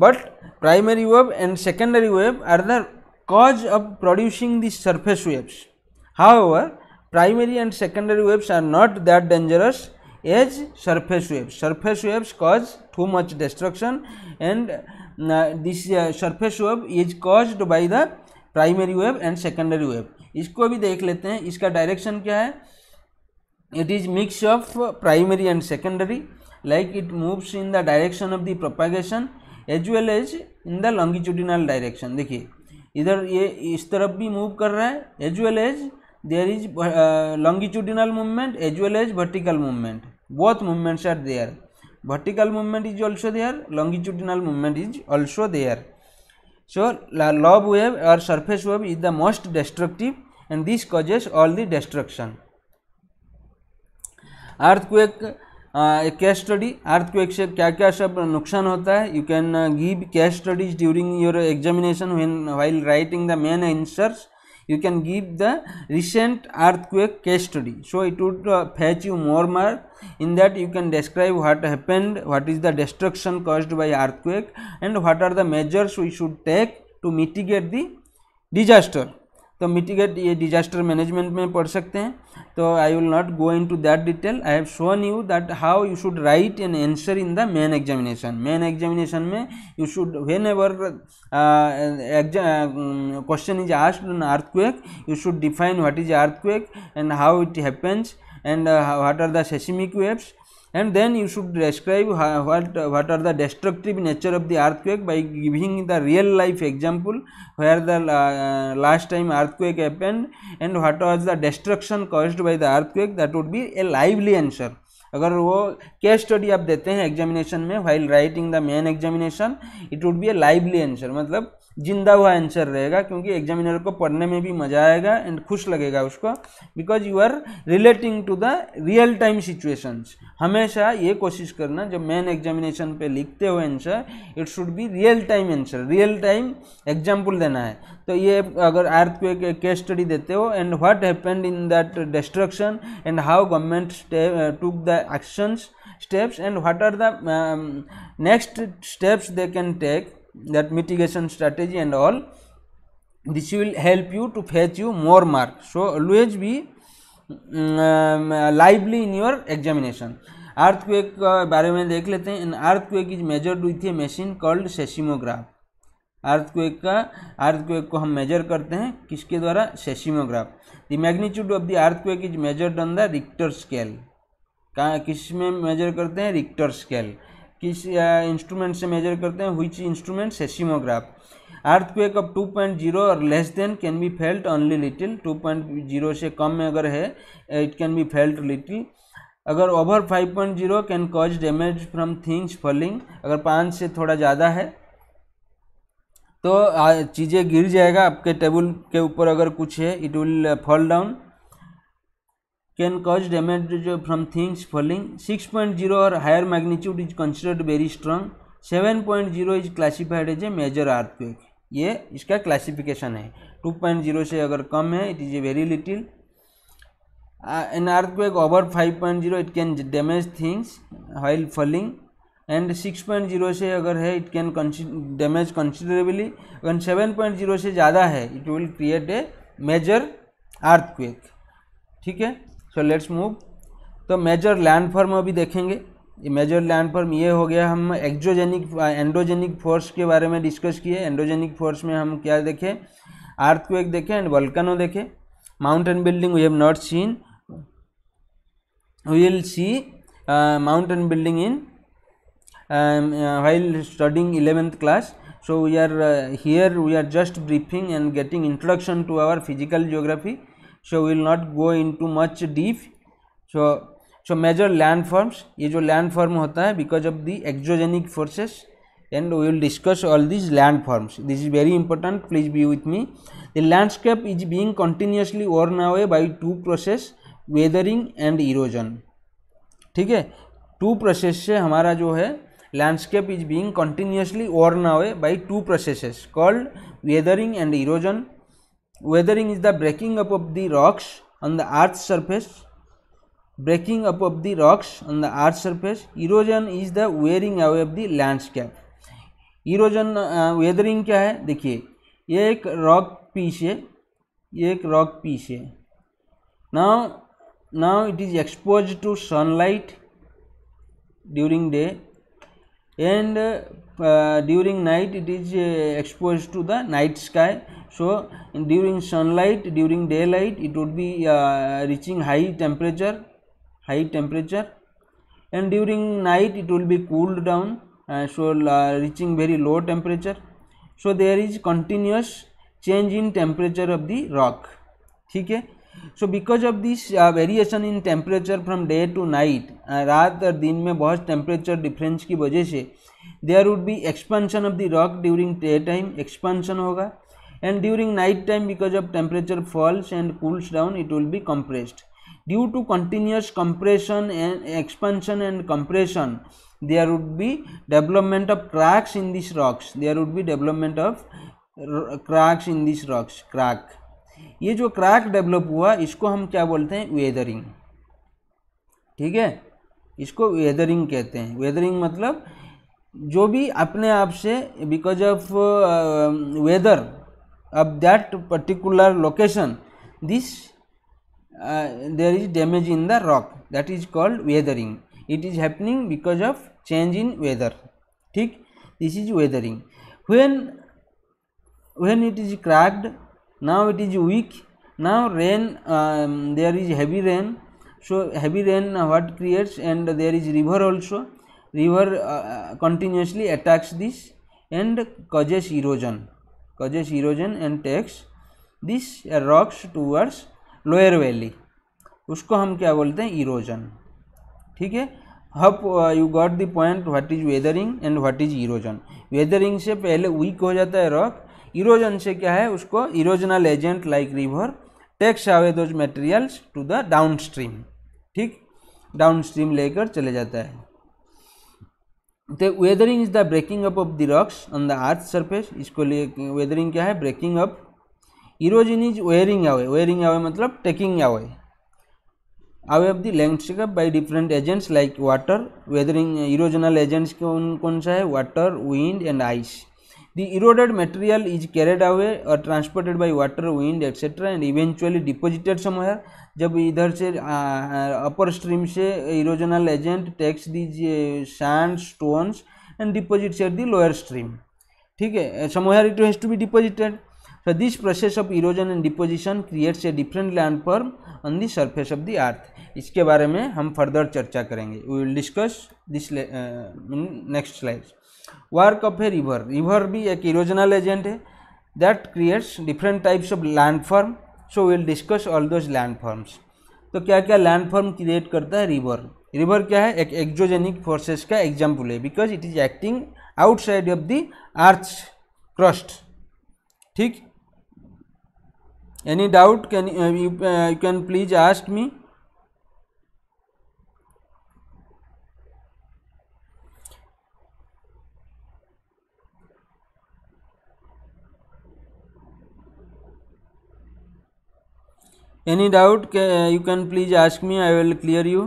but primary wave and secondary wave are the cause of producing this surface waves however primary and secondary waves are not that dangerous as surface wave surface waves cause too much destruction and this surface wave is cause by the primary wave and secondary wave इसको भी देख लेते हैं इसका direction क्या है it is mix of primary and secondary like it moves in the direction of the propagation as well as in the longitudinal direction dekhi इधर ये इस तरफ भी मूव कर रहा है as well as there is longitudinal movement as well as vertical movement both movements are there vertical movement is also there longitudinal movement is also there so Love wave और surface wave is the most destructive and this causes all the destruction earthquake case study earthquake से क्या क्या सब नुकसान होता है you can give case studies during your examination when while writing the main answers you can give the recent earthquake case study so it would fetch you more mark in that you can describe what happened what is the destruction caused by earthquake and what are the measures we should take to mitigate the disaster तो mitigate ये disaster management में पढ़ सकते हैं तो I will not go in into that detail I have shown you that how you should write an answer in the main examination main examination में you should whenever question is asked on earthquake you should define what is quake and how it happens and what are the seismic seismic and then you should describe what what are the destructive nature of the earthquake by giving the real life example where the uh, last time earthquake happened and what was the destruction caused by the earthquake that would be a lively answer अगर वो case study आप देते हैं examination में while writing the main examination it would be a lively answer मतलब जिंदा हुआ answer रहेगा क्योंकि एग्जामिनर को पढ़ने में भी मजा आएगा एंड खुश लगेगा उसको because you are relating to the real time situations हमेशा ये कोशिश करना जब मेन एग्जामिनेशन पे लिखते हो answer it should be real time answer real time example देना है तो ये अगर अर्थ को एक केस स्टडी देते हो and what happened in that destruction and how government took the actions steps and what are the next steps they can take that mitigation strategy and all this will help you to fetch you more mark so always be mm, um, lively in your examination earthquake के uh, बारे में देख लेते हैं an earthquake is measured with a machine called seismograph earthquake का earthquake को हम measure करते हैं किसके द्वारा seismograph the magnitude of the earthquake is measured on the Richter scale कहाँ किस में मेजर करते हैं रिक्टर स्केल किस इंस्ट्रूमेंट से मेजर करते हैं हुई इंस्ट्रूमेंट से सीमोग्राफ अर्थक्वेक अब 2.0 और less than can be felt only little 2.0 से कम में अगर है it can be felt little अगर over 5.0 can cause damage from things falling अगर पाँच से थोड़ा ज़्यादा है तो चीज़ें गिर जाएगा आपके टेबल के ऊपर अगर कुछ है it will fall down can cause damage from things falling six point zero और higher magnitude is considered very strong seven point zero is classified as a major earthquake ये इसका क्लासीफिकेशन है two point zero से अगर कम है it is a very little an earthquake over five point zero it can damage things while falling and six point zero से अगर है it can damage considerably and seven point zero से ज़्यादा है it will create a major earthquake ठीक है so let's move तो major land form अभी देखेंगे मेजर लैंड फॉर्म ये हो गया हम एक्जोजेनिक एंडोजेनिक फोर्स के बारे में डिस्कस किए एंडोजेनिक फोर्स में हम क्या देखें अर्थ को एक देखें एंड वल्कनो देखें mountain building we have not seen we will see mountain building in while studying eleventh class so we are here we are just briefing and getting introduction to our physical geography so will not go in too much deep so so major land forms ये जो land form होता है because of the exogenic forces and we will discuss all these land forms this is very important please be with me the landscape is being continuously worn away by two process weathering and erosion ठीक है two process से हमारा जो है landscape is being continuously worn away by two processes called weathering and erosion weathering is the breaking up of the rocks on the earth's surface breaking up of the rocks on the earth's surface erosion is the wearing away of the landscape erosion weathering क्या है देखिए एक rock piece है एक rock piece है now now it is expose to sunlight during day and during night it is expose to the night sky so in, during sunlight during daylight it would be uh, reaching high temperature high temperature and during night it will be cooled down uh, so uh, reaching very low temperature so there is continuous change in temperature of the rock theek hai so because of this uh, variation in temperature from day to night raat aur din mein bahut temperature difference ki wajah se there would be expansion of the rock during day time expansion hoga and during night time because of temperature falls and cools down it will be compressed due to continuous compression and expansion and compression there would be development of cracks in these rocks there would be development of cracks in these rocks crack ये जो crack develop हुआ इसको हम क्या बोलते हैं weathering ठीक है इसको वेदरिंग कहते हैं वेदरिंग मतलब जो भी अपने आप से because of weather of that particular location this uh, there is damage in the rock that is called weathering it is happening because of change in weather ठीक this is weathering when when it is cracked now it is weak now rain um, there is heavy rain so heavy rain uh, what creates and there is river also river uh, continuously attacks this and causes erosion causes erosion and takes this rocks towards lower valley उसको हम क्या बोलते हैं erosion ठीक है hope you got the point what is weathering and what is erosion weathering से पहले week हो जाता है रॉक इरोजन से क्या है उसको erosional agent like river takes away those materials to the downstream ठीक डाउन स्ट्रीम लेकर चले जाता है तो weathering is the breaking up of the rocks on the earth surface इसको लिए वेदरिंग क्या है breaking up erosion is wearing away wearing away मतलब taking away away of the landscape by different agents like water weathering erosional agents कौन कौन सा है water wind and ice the eroded material is carried away और transported by water wind etcetera and eventually deposited somewhere. जब इधर से upper stream से erosional agent takes दीजिए sand stones and deposits at the lower stream ठीक है somewhere it has to be deposited so this process of erosion and deposition creates a different land form on the surface of the earth इसके बारे में हम further चर्चा करेंगे we will discuss this next slide work of a river river भी एक erosional agent है that creates different types of land form so will discuss all those land forms तो क्या क्या लैंड फॉर्म क्रिएट करता है रिवर रिवर क्या है एक एक्जोजेनिक फोर्सेस का एग्जाम्पल है because it is acting outside of the earth crust ठीक any doubt can you can please ask me any doubt you can please ask me I will clear you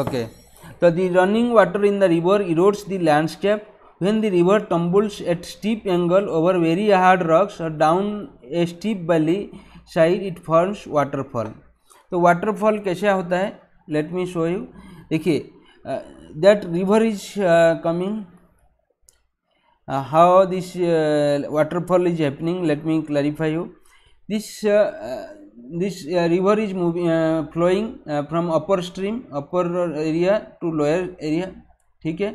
okay तो the running water in the river erodes the landscape when the river tumbles at steep angle over very hard rocks और down a steep valley side it forms waterfall तो waterfall कैसा होता है let me show you देखिए that river is coming uh, how this uh, waterfall is happening let me clarify you this uh, this uh, river is moving uh, flowing uh, from upper stream upper area to lower area theek hai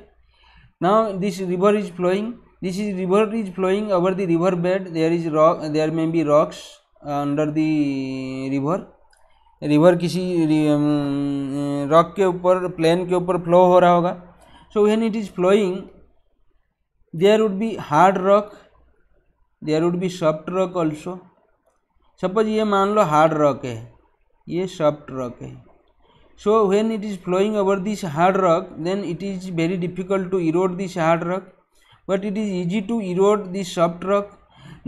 now this river is flowing this is river is flowing over the river bed there is rock there may be rocks under the river river किसी rock के ऊपर plain के ऊपर flow हो रहा होगा so when it is flowing there would be hard rock there would be soft rock also suppose ye maan lo hard rock hai ye soft rock hai so when it is flowing over this hard rock then it is very difficult to erode this hard rock but it is easy to erode this soft rock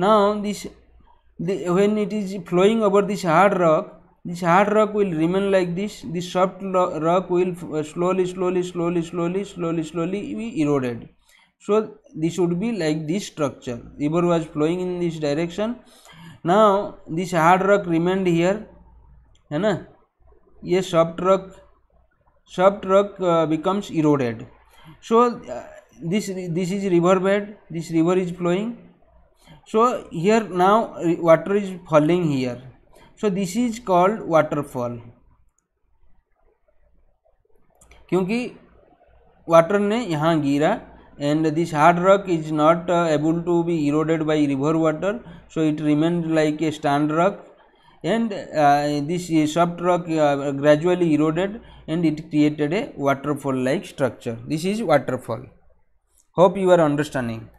now this the, when it is flowing over this hard rock this hard rock will remain like this this soft rock will slowly slowly slowly slowly slowly slowly be eroded so this would be like this structure river was flowing in this direction now this hard rock remained here hai na ye soft rock soft rock uh, becomes eroded so uh, this this is river bed this river is flowing so here now water is falling here so this is called waterfall क्योंकि water ने यहाँ गिरा and this hard rock is not uh, able to be eroded by river water so it remains like a stand rock and uh, this soft rock uh, gradually eroded and it created a waterfall like structure this is waterfall hope you are understanding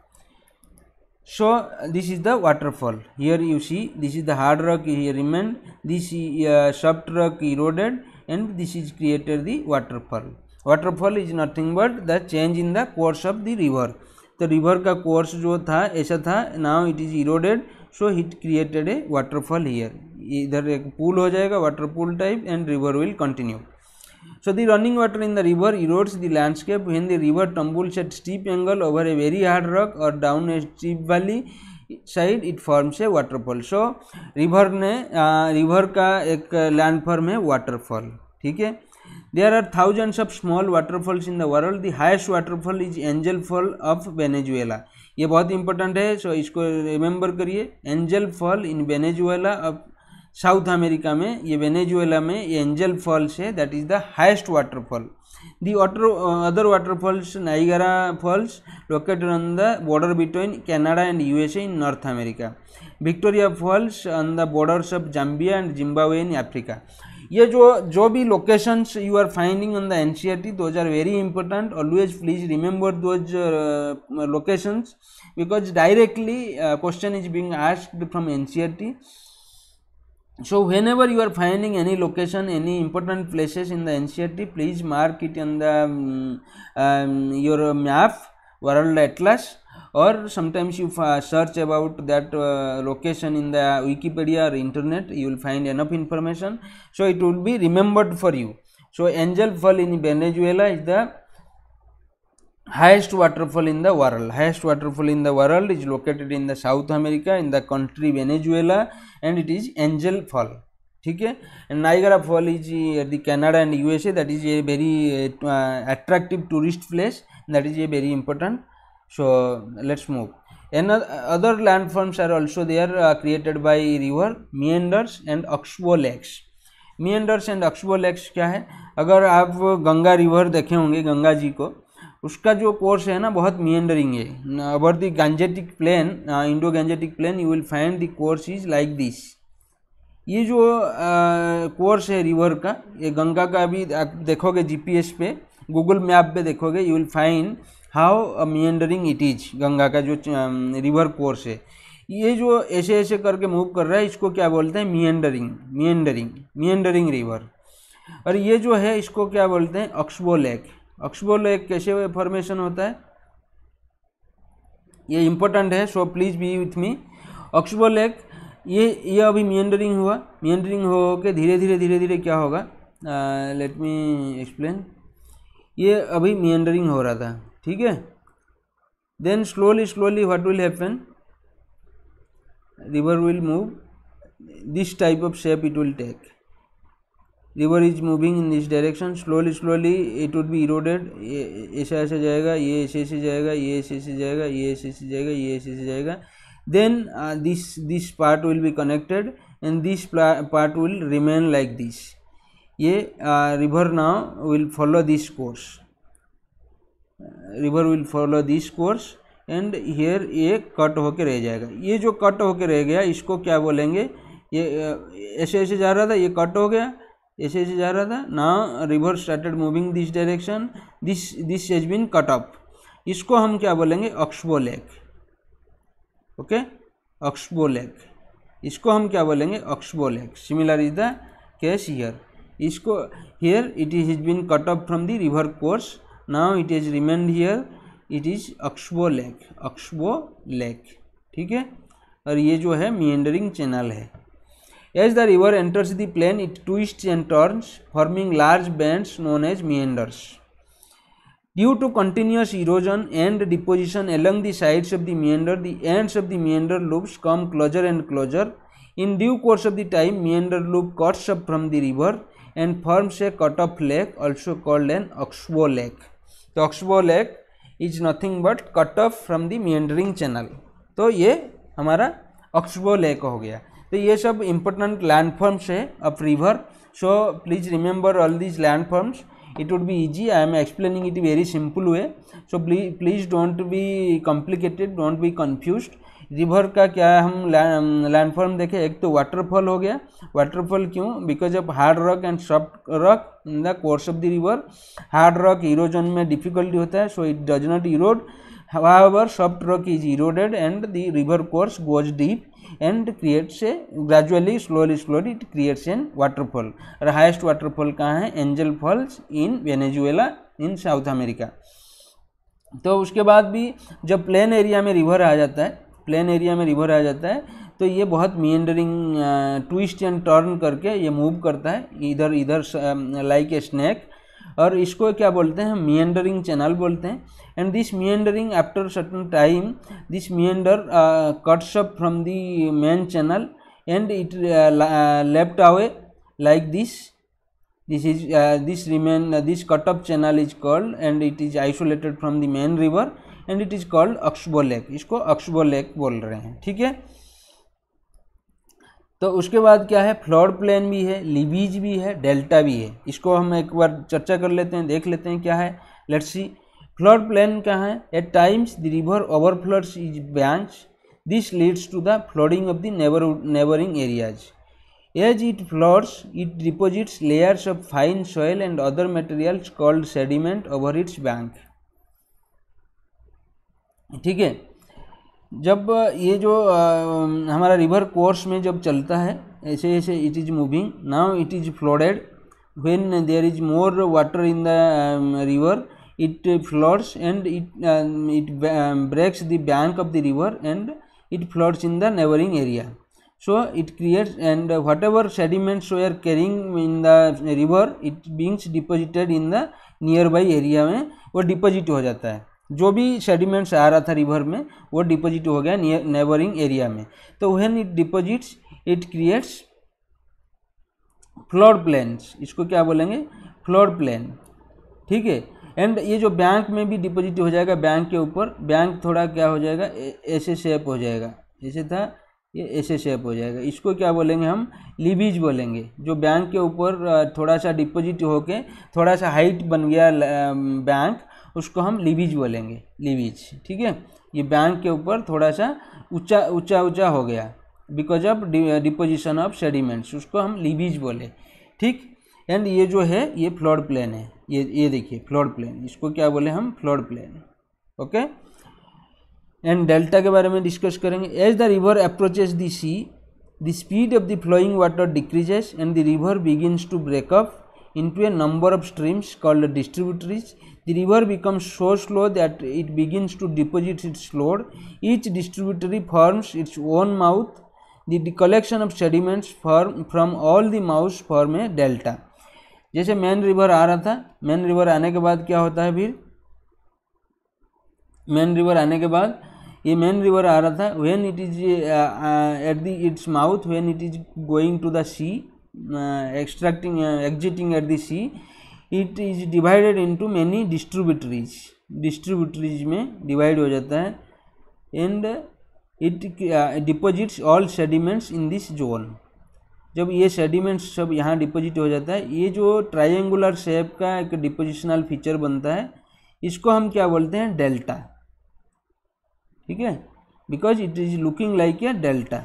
so this is the waterfall here you see this is the hard rock here remained this uh, soft rock eroded and this is created the waterfall waterfall is nothing but the change in the course of the river तो river का course जो था ऐसा था now it is eroded so it created a waterfall here इधर एक pool हो जाएगा water pool type and river will continue so the running water in the river erodes the landscape when the river tumbles at steep angle over a very hard rock और down a steep valley side it forms a waterfall so river ने river uh, का एक landform है waterfall ठीक है there are thousands of small waterfalls in the world the highest waterfall is Angel Fall of Venezuela ये बहुत important है so इसको रिमेंबर करिए Angel Fall in Venezuela of South America में ये वेनेजुएला में ये एंजल फॉल्स है that is the highest waterfall the water other waterfalls नाइगारा false located on the border between Canada and USA in North America Victoria Falls on the borders of Zambia and Zimbabwe in Africa ये जो जो भी location you are finding on the N C R T those are very important always please remember those location because directly question is being asked from N C R T so whenever you are finding any location any important places in the N C R T please mark it in the your map world atlas or sometimes you search about that uh, location in the wikipedia or internet you will find enough information so it will be remembered for you so angel fall in venezuela is the highest waterfall in the world highest waterfall in the world is located in the south america in the country venezuela and it is angel fall ठीक है and Niagara Fall is the Canada and USA that is a very attractive tourist place that is a very important So let's move. Another uh, other landforms are also there uh, created by river meanders and oxbow lakes. meanders and oxbow lakes क्या है अगर आप Ganga river देखे होंगे गंगा जी को उसका जो course है ना बहुत मियंडरिंग है अबर the Gangetic plain Indo Gangetic plain you will find the course is like this ये जो कोर्स uh, है रिवर का ये गंगा का अभी आप देखोगे जीपीएस पे गूगल मैप पे देखोगे you will find how meandering it is Ganga का जो रिवर um, कोर्स है ये जो ऐसे ऐसे करके मूव कर रहा है इसको क्या बोलते हैं मियंडरिंग मियंडरिंग मियंडरिंग रिवर और ये जो है इसको क्या बोलते हैं अक्सबो लेक अक्सबो लेक कैसे फॉर्मेशन होता है ये इम्पोर्टेंट है so please be with me oxbow lake ये ये अभी मियंडरिंग हुआ मियंडरिंग हो के धीरे धीरे धीरे धीरे क्या होगा लेट मी एक्सप्लेन ये अभी मियंडरिंग हो रहा था ठीक है then slowly slowly what will happen river will move this type of shape it will take river is moving in this direction slowly slowly it would be eroded ये ऐसा ऐसे जाएगा ये ऐसे ऐसे जाएगा ये ऐसे ऐसे जाएगा ये ऐसे ऐसे जाएगा ये ऐसे ऐसे जाएगा then this this part will be connected and this part will remain like this ये river now will follow this course river will follow this course and here ये कट होके रह जाएगा ये जो कट होके रह गया इसको क्या बोलेंगे ये ऐसे ऐसे जा रहा था ये कट हो गया ऐसे ऐसे जा रहा था ना river started moving this direction this this has been cut off इसको हम क्या बोलेंगे oxbow lake okay oxbow lake इसको हम क्या बोलेंगे oxbow lake similar is the case here इसको here it is been cut off from the river course now it is remained here it is oxbow lake oxbow lake ठीक है और ये जो है मियंडरिंग चैनल है as the river enters the plain it twist and turns forming large bends known as meanders due to continuous erosion and deposition along the sides of the meander the ends of the meander loops come closer and closer in due course of the time meander loop cuts up from the river and forms a cut off lake also called an oxbow lake oxbow lake is nothing but cut off from the meandering channel तो ये हमारा oxbow lake हो गया तो ये सब important landforms है of river so please remember all these forms it would be easy I am explaining it very simple way so please don't be complicated don't be confused river का क्या है हम लैंडफॉर्म देखें एक तो waterfall हो गया वाटरफॉल क्यों because of hard rock and soft rock in the course of the river hard rock erosion में डिफिकल्टी होता है so it does not erode however soft rock is eroded and the river course goes deep and creates a gradually slowly slowly it creates an waterfall और highest waterfall कहाँ है Angel Falls in Venezuela in South America तो उसके बाद भी जब plain area में river आ जाता है प्लेन एरिया में रिवर आ जाता है तो ये बहुत मीएंडरिंग ट्विस्ट एंड टर्न करके ये मूव करता है इधर इधर लाइक ए स्नैक और इसको क्या बोलते हैं मीएंडरिंग चैनल बोलते हैं and this meandering after certain time this meander cuts up from the main channel and it left away like this this is this remain this cut this channel is called and it is isolated from the main river and it is called oxbow lake इसको oxbow lake बोल रहे हैं ठीक है तो उसके बाद क्या है फ्लोर प्लेन भी है लिबीज भी है डेल्टा भी है इसको हम एक बार चर्चा कर लेते हैं देख लेते हैं क्या है लेट्स सी फ्लोर प्लेन क्या है at times the river flood is branch this leads to the flooding of the neighbouring areas as it floods it deposits layers of fine soil and other materials called sediment over its bank ठीक है जब ये जो आ, हमारा river course में जब चलता है ऐसे ऐसे it is moving now it is flooded when there is more water in the river it floods and it it breaks the bank of the river and it floods in the neighbouring area so it creates and whatever sediments we are carrying in the river it beings deposited in the nearby area में वो deposit हो जाता है जो भी sediments आ रहा था river में वो डिपोजिट हो गया नेबरिंग एरिया में तो when it deposits it creates flood plains इसको क्या बोलेंगे फ्लोर प्लेन ठीक है एंड ये जो बैंक में भी डिपोजिट हो जाएगा बैंक के ऊपर बैंक थोड़ा क्या हो जाएगा ऐसे शेप हो जाएगा जैसे था ये ऐसे शेप हो जाएगा इसको क्या बोलेंगे हम लिबीज बोलेंगे जो बैंक के ऊपर थोड़ा सा डिपोजिट होके थोड़ा सा हाइट बन गया बैंक उसको हम लिविज बोलेंगे लिविज ठीक है ये बैंक के ऊपर थोड़ा सा ऊंचा ऊंचा ऊंचा हो गया because of deposition of sediments उसको हम लिविज बोले ठीक एंड ये जो है ये फ्लोर प्लेन है ये ये देखिए फ्लोर प्लेन इसको क्या बोले हम flood plain okay and delta के बारे में डिस्कस करेंगे as the river approaches the sea the speed of the flowing water decreases and the river begins to break up to a number of streams called distributaries The river becomes so slow that it begins to deposit its load. Each distributary forms its own mouth. The, the collection of sediments form, from all the mouths form a delta. जैसे main river आ रहा था main river आने के बाद क्या होता है फिर मेन रिवर आने के बाद ये मेन रिवर आ रहा था when it is at the its mouth when it is going to the sea extracting exiting at the sea it is divided into many distributaries distributaries में डिवाइड हो जाता है and it deposits all sediments in this zone जब ये sediments सब यहाँ deposit हो जाता है ये जो ट्राइंगुलर शेप का एक डिपोजिशनल फीचर बनता है इसको हम क्या बोलते हैं डेल्टा ठीक है because it is looking like a delta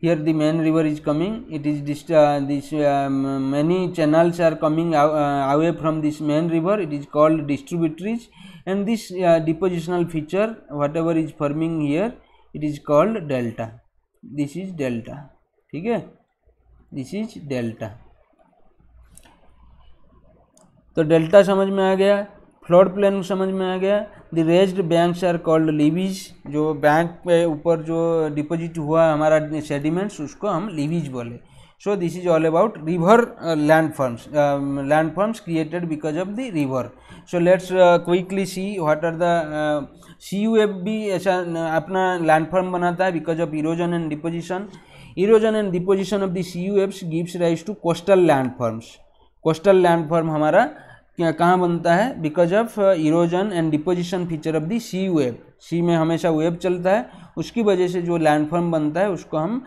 here the main river is coming it is this, uh, this uh, many channels are coming uh, away from this main river it is called distributaries and this uh, depositional feature whatever is forming here it is called delta this is delta ठीक है this is delta तो delta समझ में आ गया floor plane समझ में आ गया the raised banks are called levees जो बैंक के ऊपर जो डिपॉजिट हुआ हमारा सेडिमेंट्स उसको हम लिविज बोले so this is all about river land forms land forms created because of the river so let's quickly see what are the sea waves भी ऐसा अपना लैंड फॉर्म बनाता है because of erosion and deposition erosion and deposition of the sea you waves gives rise to coastal land forms coastal land form हमारा कहाँ बनता है because of erosion and deposition feature of the C wave sea में हमेशा web चलता है उसकी वजह से जो लैंडफॉर्म बनता है उसको हम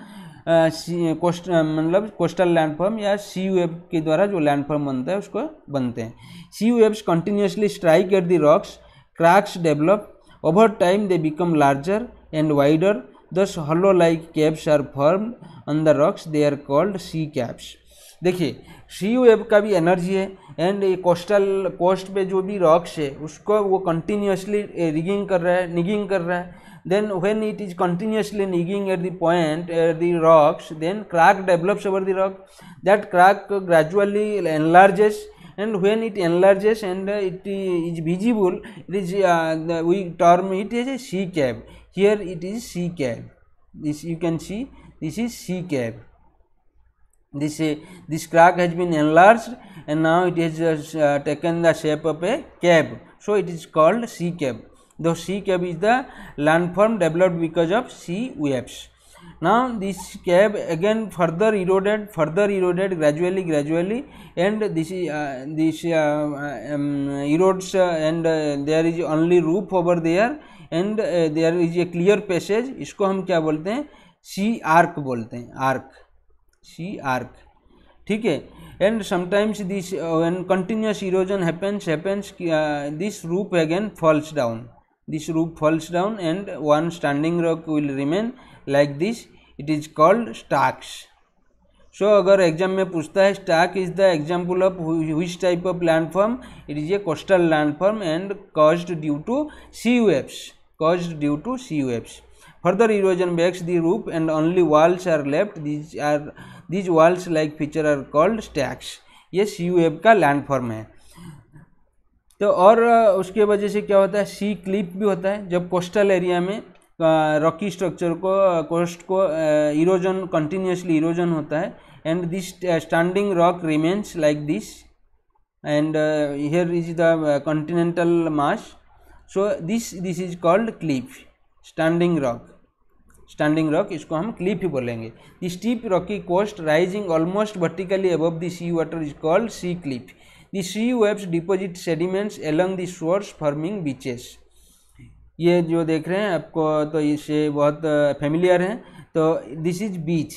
कोस्ट uh, uh, मतलब कोस्टल लैंडफॉर्म या सी वेब के द्वारा जो लैंडफॉर्म बनता है उसको बनते हैं sea waves continuously strike at the rocks cracks develop over time they become larger and wider thus hollow like caves are form on the rocks they are called sea caves देखिए sea wave का भी energy है and ये coastal coast पे जो भी rocks है उसको वो कंटिन्यूसली रिगिंग कर रहा है निगिंग कर रहा है then when it is continuously nagging at the point at the rocks then crack develops over the rock that crack gradually enlarges and when it enlarges and it is visible it is we term it is a sea cave here it is sea cave this you can see this is sea cave this uh, this crack has been enlarged and now it has uh, taken the shape of a cap so it is called c cap the c cap is the landform developed because of sea waves now this cap again further eroded further eroded gradually gradually and this uh, this uh, um, erodes uh, and uh, there is only roof over there and uh, there is a clear passage isko hum kya bolte hain sea arc bolte hain arc sea arch ठीक है and sometimes this an continuous erosion happens happens this roof again falls down this roof falls down and one standing rock will remain like this it is called stacks so अगर exam में पूछता है stack is the example of हुई type of landform it is a coastal landform and cause due to sea waves cause due to sea waves further erosion breaks the roof and only walls are left these are these walls like feature are called stacks ये sea web का landform है तो और उसके वजह से क्या होता है सी क्लिप भी होता है जब कोस्टल एरिया में रॉकी स्ट्रक्चर को कोस्ट को इरोजन कंटिन्यूसली इरोजन होता है and this standing rock remains like this and here is the continental mass so this this is called cliff standing rock standing rock इसको हम cliff बोलेंगे the steep rocky coast rising almost vertically above the sea water is called sea cliff the sea waves deposit sediments along the shores forming beaches ये जो देख रहे हैं आपको तो इससे बहुत फेमिलियर हैं तो दिस इज बीच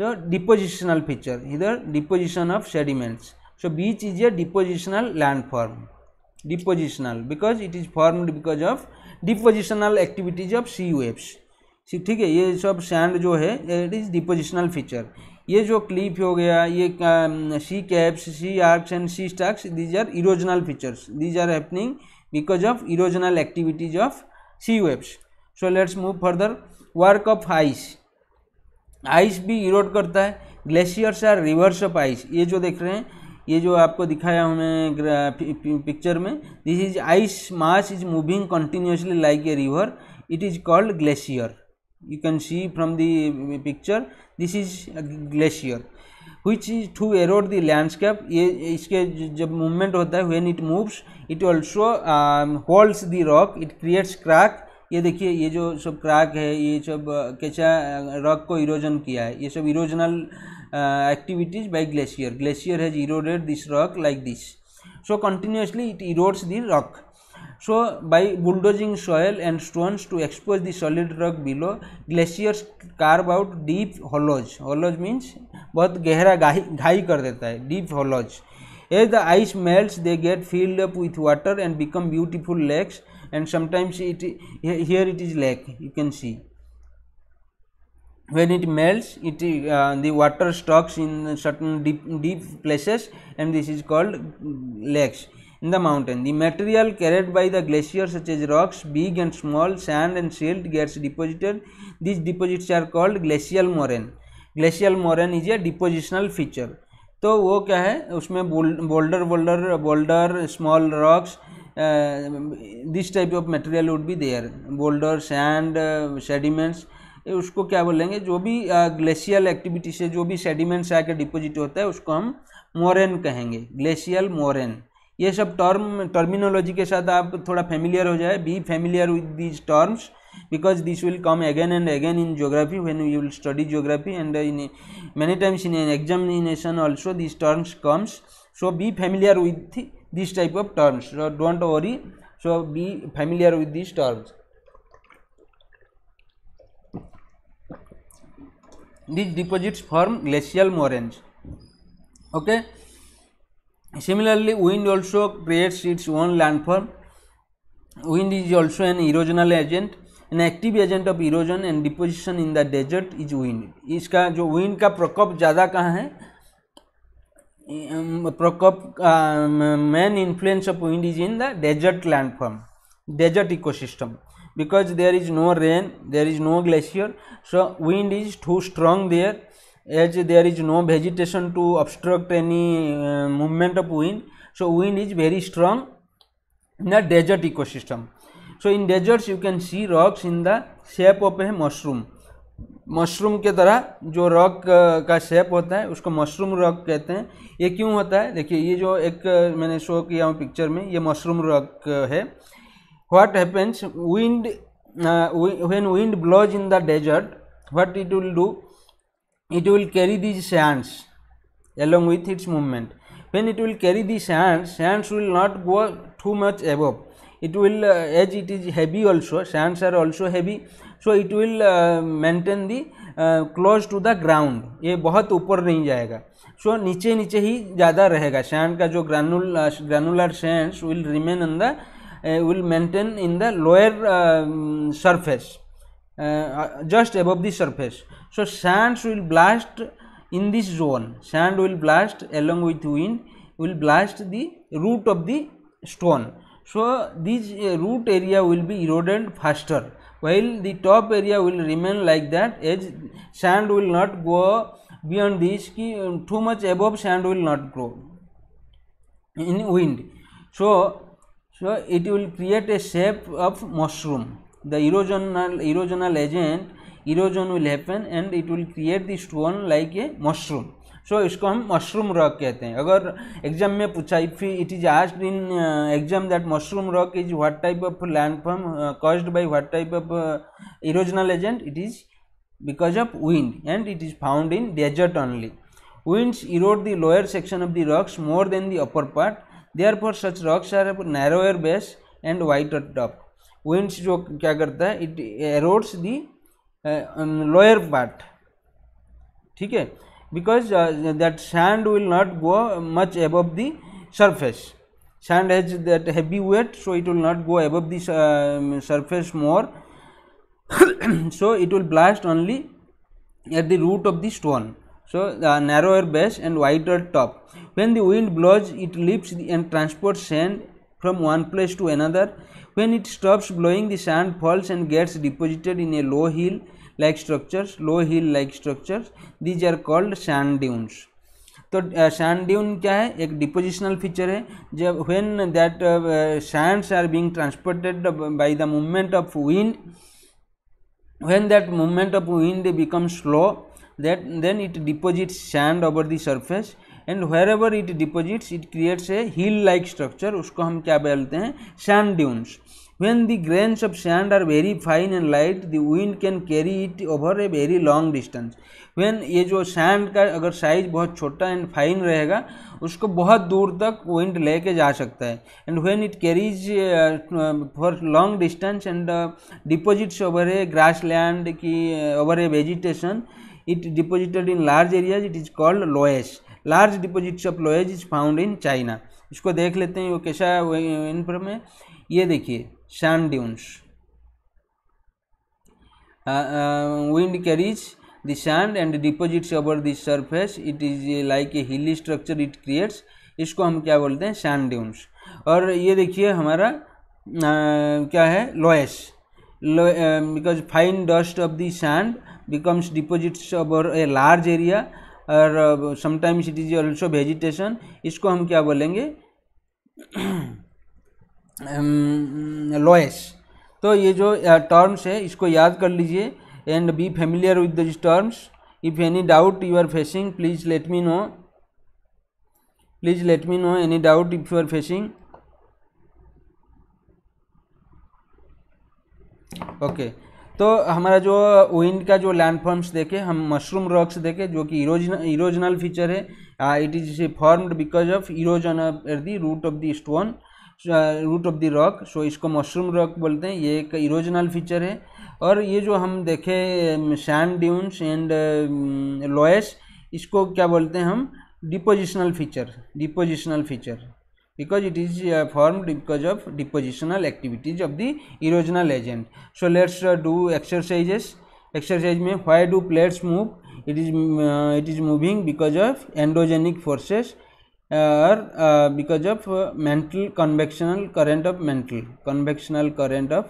जो डिपोजिशनल फीचर इधर deposition of sediments beach is is depositional land form depositional because it is formed because of depositional activities of sea waves ठीक है ये सब सैंड जो है इट इज़ डिपोजिशनल फीचर ये जो क्लिप हो गया ये sea caves sea arches and sea stacks these are erosional features these are happening because of erosional activities of sea waves so let's move further work of ice ice भी erode करता है glaciers are rivers of ice ये जो देख रहे हैं ये जो आपको दिखाया हमें पिक्चर में this is ice mass is moving continuously like a river it is called glacier you can see from the picture this is a glacier which is to erode the landscape ye iske jab movement hota hai when it moves it also um, holds the rock it creates crack ये देखिए ये जो सब crack है ये सब कैसा rock को इरोजन किया है ये सब erosional activities by glacier glacier has eroded this rock like this so continuously it erodes the rock So, by bulldozing soil and stones to expose the solid rock below, glaciers carve out deep hollows. Hollows means बहुत गहरा घाई कर देता है deep hollows. As the ice melts, they get filled up with water and become beautiful lakes. And sometimes it here it is lake. You can see. when it melts it uh, the water stocks in certain deep deep places and this is called lakes in the mountain. The material carried by the glacier such as rocks, big and small, sand and silt gets deposited. These deposits are called glacial moraine. Glacial moraine is a depositional feature. तो वो क्या है उसमें boulder boulder boulder small rocks this type of material would be there boulder sand sediments उसको क्या बोलेंगे जो भी ग्लेशियल एक्टिविटी से जो भी सेडिमेंट्स आकर डिपोजिट होता है उसको हम मोरेन कहेंगे ग्लेशियल मोरेन ये सब टर्म टर्मिनोलॉजी के साथ आप थोड़ा फेमिलियर हो जाए be familiar with these terms because this will come again and again in geography when you will study geography and in many times in an examination also this terms comes so be familiar with this type of terms don't worry so be familiar with this terms this deposits form glacial moraines okay Similarly, wind also creates its own landform. Wind is also an erosional agent. An active agent of erosion and deposition in the desert is wind. iska jo wind ka prakop zyada kahan hai प्रकोप main influence of wind is in the desert landform, desert ecosystem. Because there is no rain, there is no glacier, so wind is too strong there. As there is no vegetation to obstruct any movement of wind so wind is very strong in the desert ecosystem so in deserts you can see rocks in the shape of a mushroom mushroom के तरह जो rock uh, का shape होता है उसको mushroom rock कहते हैं ये क्यों होता है देखिए ये जो एक uh, मैंने शो किया हूँ पिक्चर में ये मशरूम रॉक uh, है what happens wind when wind blows in the desert what it will do it will carry these sands along with its movement when it will carry the sands sands will not go too much above it will uh, as it is heavy also sands are also heavy so it will uh, maintain the uh, close to the ground ye bahut upar nahi jayega so niche niche hi zyada rahega sand ka jo sand uh, granular sands will remain will the uh, will maintain in the lower uh, surface Uh, uh, just above the surface so sands will blast in this zone sand will blast along with wind will blast the root of the stone so this uh, root area will be eroded faster while the top area will remain like that as sand will not go beyond this ki, um, too much above sand will not grow in wind so so it will create a shape of mushroom the erosional erosional agent erosion will happen and it will create the stone like a mushroom so so, इसको हम mushroom rock कहते हैं अगर exam में पूछा if it is asked in exam that mushroom rock is what type of landform caused by what type of erosional agent it is because of wind and it is found in desert only. Winds erode the lower section of the rocks more than the upper part. Therefore, such rocks are of narrower base and wider top. Winds जो क्या it है it erodes the lower part. ठीक because uh, that sand will not go much above the surface sand has that heavy weight so it will not go above the uh, surface more so it will blast only at the root of the stone so the narrower base and wider top when the wind blows it lifts and transports sand from one place to another when it stops blowing the sand falls and gets deposited in a low hill like structures low hill like structures these are called sand dunes तो sand dune क्या है एक depositional feature है जब when that sands are being transported by the movement of wind when that movement of wind become slow that then it deposits sand over the surface and wherever it deposits it creates a hill like structure उसको हम क्या बोलते हैं sand dunes When the grains of sand are very fine and light, the wind can carry it over a very long distance. When ये जो sand का अगर size बहुत छोटा and fine रहेगा उसको बहुत दूर तक विंड लेके जा सकता है And when it carries uh, for long distance and uh, deposits over a grassland land की over a vegetation it deposited in large areas it is called loess large deposits of loess is found in China इसको देख लेते हैं वो कैसा है इन पर में ये देखिए sand dunes. Uh, uh, wind carries the sand and deposits over the surface. It is uh, like a hilly structure it creates. इसको हम क्या बोलते हैं सैंड ड्यून्स और ये देखिए हमारा uh, क्या है loess because fine dust of the sand becomes deposits over a large area और sometimes it is also vegetation इसको हम क्या बोलेंगे लॉयस तो ये जो टर्म्स है इसको याद कर लीजिए and be familiar with these terms if any doubt you are facing please let me know please let me know any doubt if you are facing okay तो हमारा जो विंड का जो लैंडफॉर्म्स देखे हम मशरूम रॉक्स देखे जो कि इरोजनल इरोजनल फीचर है it is formed because of erosion at the root of the stone root of the rock so इसको मशरूम रॉक बोलते हैं ये एक इरोजनल फीचर है और ये जो हम देखे सैन ड्यून्स एंड लॉयस इसको क्या बोलते हैं हम depositional feature depositional feature because it is form because of depositional activities of the erosional agent so let's do exercises exercise में why do plates move it is it is moving because of endogenic forces are uh, because of uh, mantle convectional current of mantle convectional current of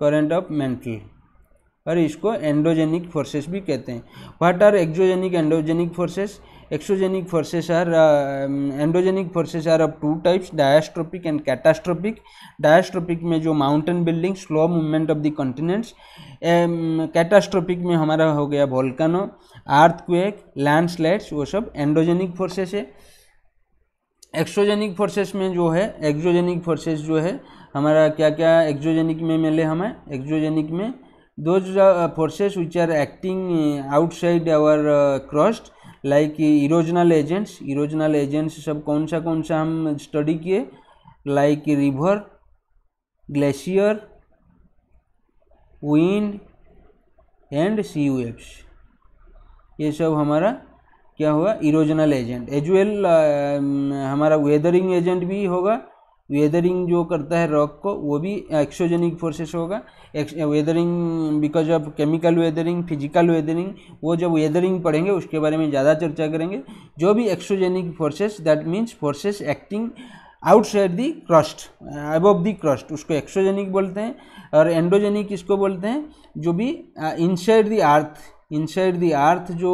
current of mantle और इसको endogenic forces भी कहते हैं what are exogenic endogenic forces exogenic forces are endogenic forces are of two types diastrophic and catastrophic diastrophic में जो mountain building slow movement of the continents catastrophic में हमारा हो गया वोल्कानो आर्थक्वेक लैंड स्लाइड्स वो सब एंडोजेनिक फोर्सेस है exogenic forces में जो है एक्जोजेनिक फोर्सेस जो है हमारा क्या क्या एक्जोजेनिक में मिले हमें एक्जोजेनिक में दो forces which are acting outside our crust like erosional agents erosional agents सब कौन सा कौन सा हम स्टडी किए like river glacier wind and sea waves ये सब हमारा क्या हुआ इरोजनल एजेंट एजुअल हमारा वेदरिंग एजेंट भी होगा वेदरिंग जो करता है रॉक को वो भी एक्सोजेनिक फोर्सेस होगा weathering because of chemical weathering physical weathering वो जब वेदरिंग पढ़ेंगे उसके बारे में ज़्यादा चर्चा करेंगे जो भी exogenic forces that means forces acting outside the crust above the crust उसको एक्सोजेनिक बोलते हैं और एंडोजेनिक इसको बोलते हैं जो भी inside the earth inside the earth जो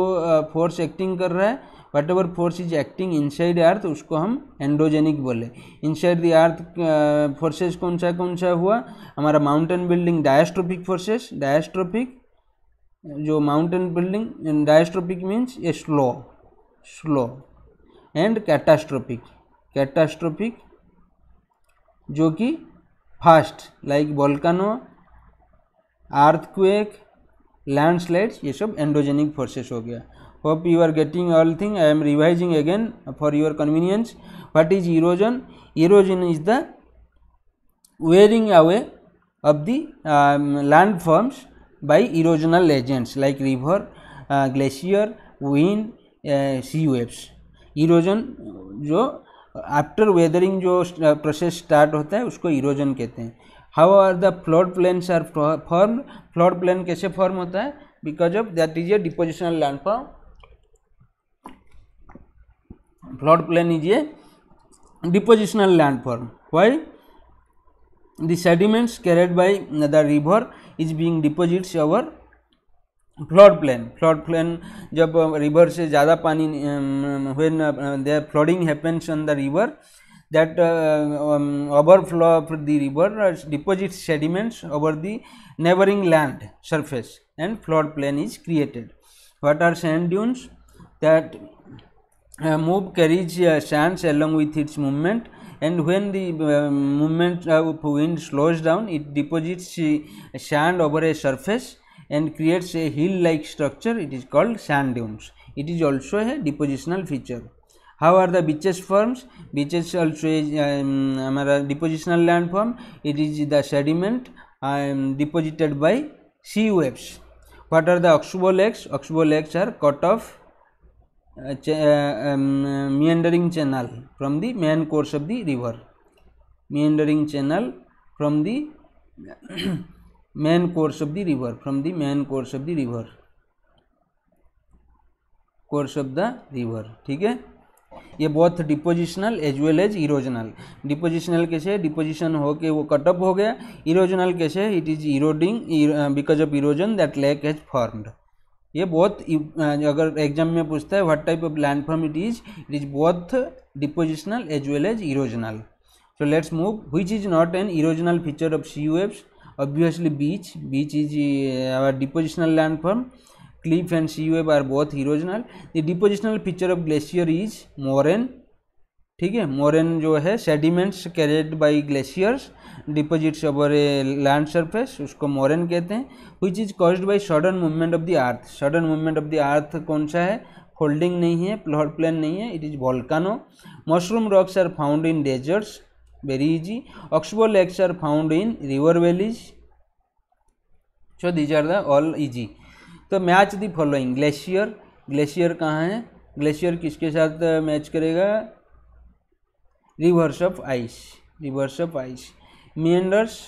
फोर्स एक्टिंग कर रहा है whatever force is acting inside earth उसको हम एंडोजेनिक बोले इनसाइड द अर्थ फोर्सेज कौन सा कौन सा हुआ हमारा mountain building diastrophic forces diastrophic जो mountain building diastrophic means a slow slow and catastrophic catastrophic जो कि fast like volcano earthquake landslides ये सब एंडोजेनिक फोर्सेस हो गया hope you are getting all thing I am revising again for your convenience what is erosion erosion is the wearing away of the land forms by erosional agents like river glacier wind sea waves erosion जो after weathering जो process uh, start होता है उसको erosion कहते हैं how are the flood plains are form flood plain कैसे form होता है because of that is a depositional landform flood plain is a depositional landform why the sediments carried by the river is being deposits our flood plain flood plain जब river से ज़्यादा पानी flooding there on the river that uh, um, overflow of the river uh, deposits sediments over the neighboring land surface and floodplain is created. What are sand dunes? That uh, move carries sands along with its movement and when the uh, movement of wind slows down it deposits uh, sand over a surface and creates a hill like structure it is called sand dunes it is also a depositional feature how are the beaches forms beaches also हमारा depositional land form it is the sediment deposited by sea waves what are the oxbow lakes oxbow lakes are cut off meandering channel from the main course of the river meandering channel from the main course of the river from the main course of the river course of the river ठीक है ये both depositional as well as erosional depositional कैसे deposition हो के वो cut up हो गया erosional कैसे it is eroding because of erosion that lake has formed ये बहुत uh, अगर एग्जाम में पूछता है what type of land form it is it is both depositional as well as erosional so let's move which is not an erosional feature of sea waves obviously beach beach is our depositional land form cliff and sea wave are both erosional the depositional feature of glacier is moraine ठीक है moraine जो है sediments carried by glaciers deposits over a land surface उसको moraine कहते हैं which is caused by sudden movement of the earth sudden movement of the earth कौन सा है फोल्डिंग नहीं है फ्लोर प्लेन नहीं है it is volcano mushroom rocks are found in deserts very easy oxbow lakes are found in river valleys so these are the all easy तो match the following glacier glacier कहाँ है glacier किसके साथ match करेगा rivers of ice rivers of ice meanders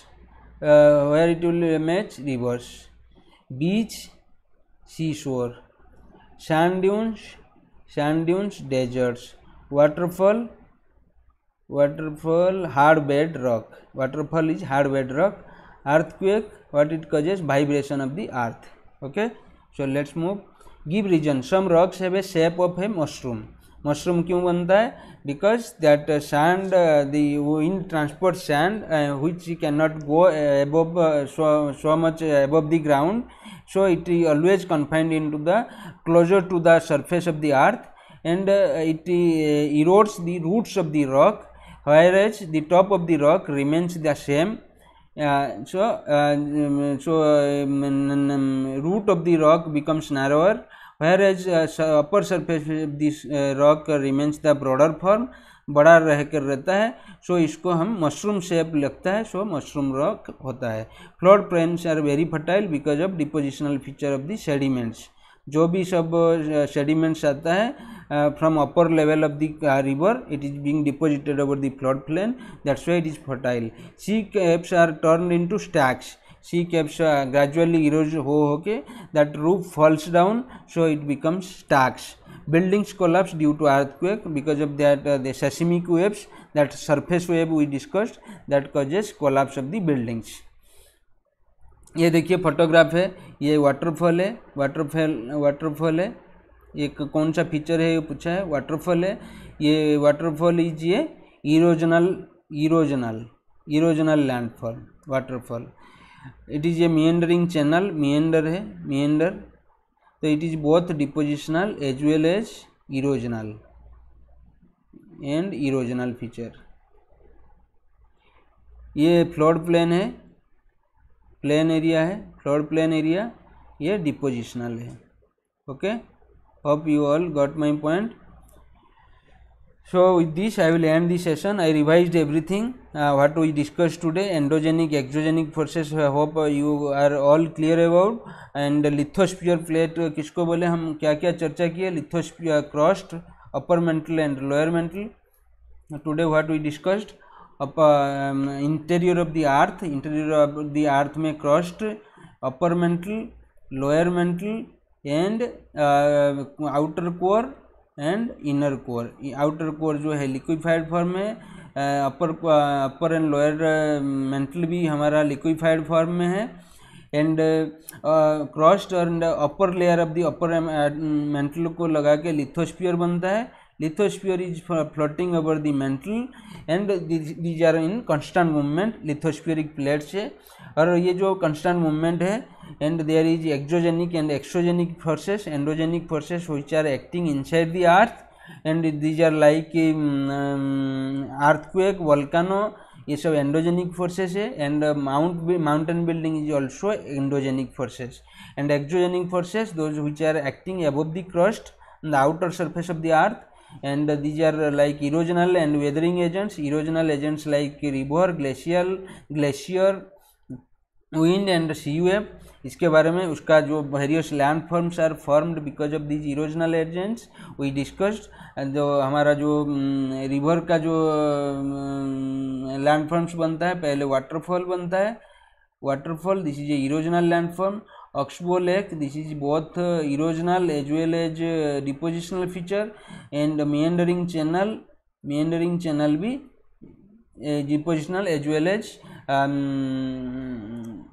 where it will match rivers beach sea shore sand dunes sand dunes deserts waterfall waterfall hard bed rock waterfall is hard bed rock earthquake what it causes vibration of the earth okay so let's move give reason some rocks have a shape of a mushroom mushroom क्यों बनता है because that sand in transport sand you can not go above so much above the ground so it always confined in to the closer to the surface of the earth and it erodes the roots of the rock higher as whereas top of of rock remains the same so uh, so um, root of the rock becomes narrower whereas uh, upper surface of this uh, rock remains the broader form बड़ा रह कर रहता है सो so इसको हम mushroom shape लगता है सो mushroom rock होता है flood plains are very fertile because of depositional feature of the sediments जो भी सब सेडिमेंट्स आता है from upper level of the river it is being deposited over the flood plain that's why it is fertile sea caps are turn into stacks sea caps gradually erode हो हो के that roof falls down so it becomes stacks buildings collapse due to earthquake because of that seismic waves that surface wave we discussed that causes collapse of the buildings ये देखिए photograph है ये waterfall है waterfall waterfall है ये कौन सा feature है ये पूछा है वाटरफॉल है ये वाटरफॉल इज तो ये erosional erosional erosional landfall waterfall it is a meandering channel meander है मियंडर तो it is both depositional as well as erosional and erosional feature ये फ्लोड प्लेन है प्लेन एरिया है फ्लोर प्लेन एरिया ये depositional है okay hope you all got my point so with this I will end this session I revise everything what we discuss today endogenic exogenic forces hope you are all clear about and lithosphere plate किसको बोले हम क्या क्या चर्चा किए lithosphere crust upper mantle and lower mantle today what we discussed interior of the earth interior of the earth में crust upper mantle lower mantle and outer core and inner core outer core जो है liquefied form है upper upper and lower mantle भी हमारा liquefied form में है and crust and upper layer of the upper mental को लगा के लिथोस्फियर बनता है lithosphere is floating over the mantle and these are in constant movement lithospheric plates है और ये जो constant movement है and there is exogenic and exogenic forces endogenic forces which are acting inside the earth and these are like um, earthquake volcano ये सब endogenic forces है and mount mountain building is also endogenic forces and exogenic forces those which are acting above the crust the outer surface of the earth and these are uh, like erosional and weathering agents erosional agents like river glacial glacier wind and wave इसके बारे में उसका जो various land forms are formed because of these erosional agents we discussed जो हमारा जो river mm, का जो लैंड mm, फॉर्म्स बनता है पहले वाटरफॉल बनता है waterfall this is a erosional land form Oxbow Lake. This is both erosional as well as depositional feature and meandering channel. Meandering channel be depositional as well as um,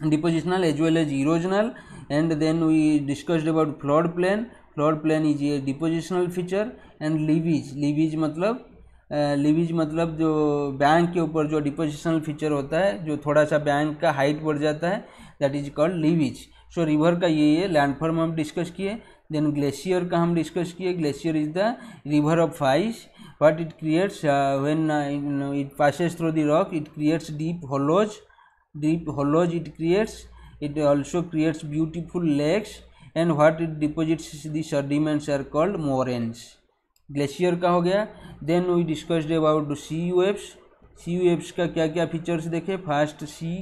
depositional as well as erosional and then we discussed about flood plain flood plain is a depositional feature and leavage leavage मतलब लीविज मतलब जो bank के ऊपर जो depositional feature होता है जो थोड़ा सा बैंक का हाइट बढ़ जाता है that is called levees so river का ये ये लैंडफॉर्म हम डिस्कस किए देन ग्लेशियर का हम डिस्कस किए glacier is the river of ice but it creates when it passes through the rock it creates deep hollows deep hollows it creates it also creates beautiful lakes and what it deposits the sediments are called moraines glacier का हो गया then we discussed about sea you waves sea you एफ्स का क्या क्या features देखे first sea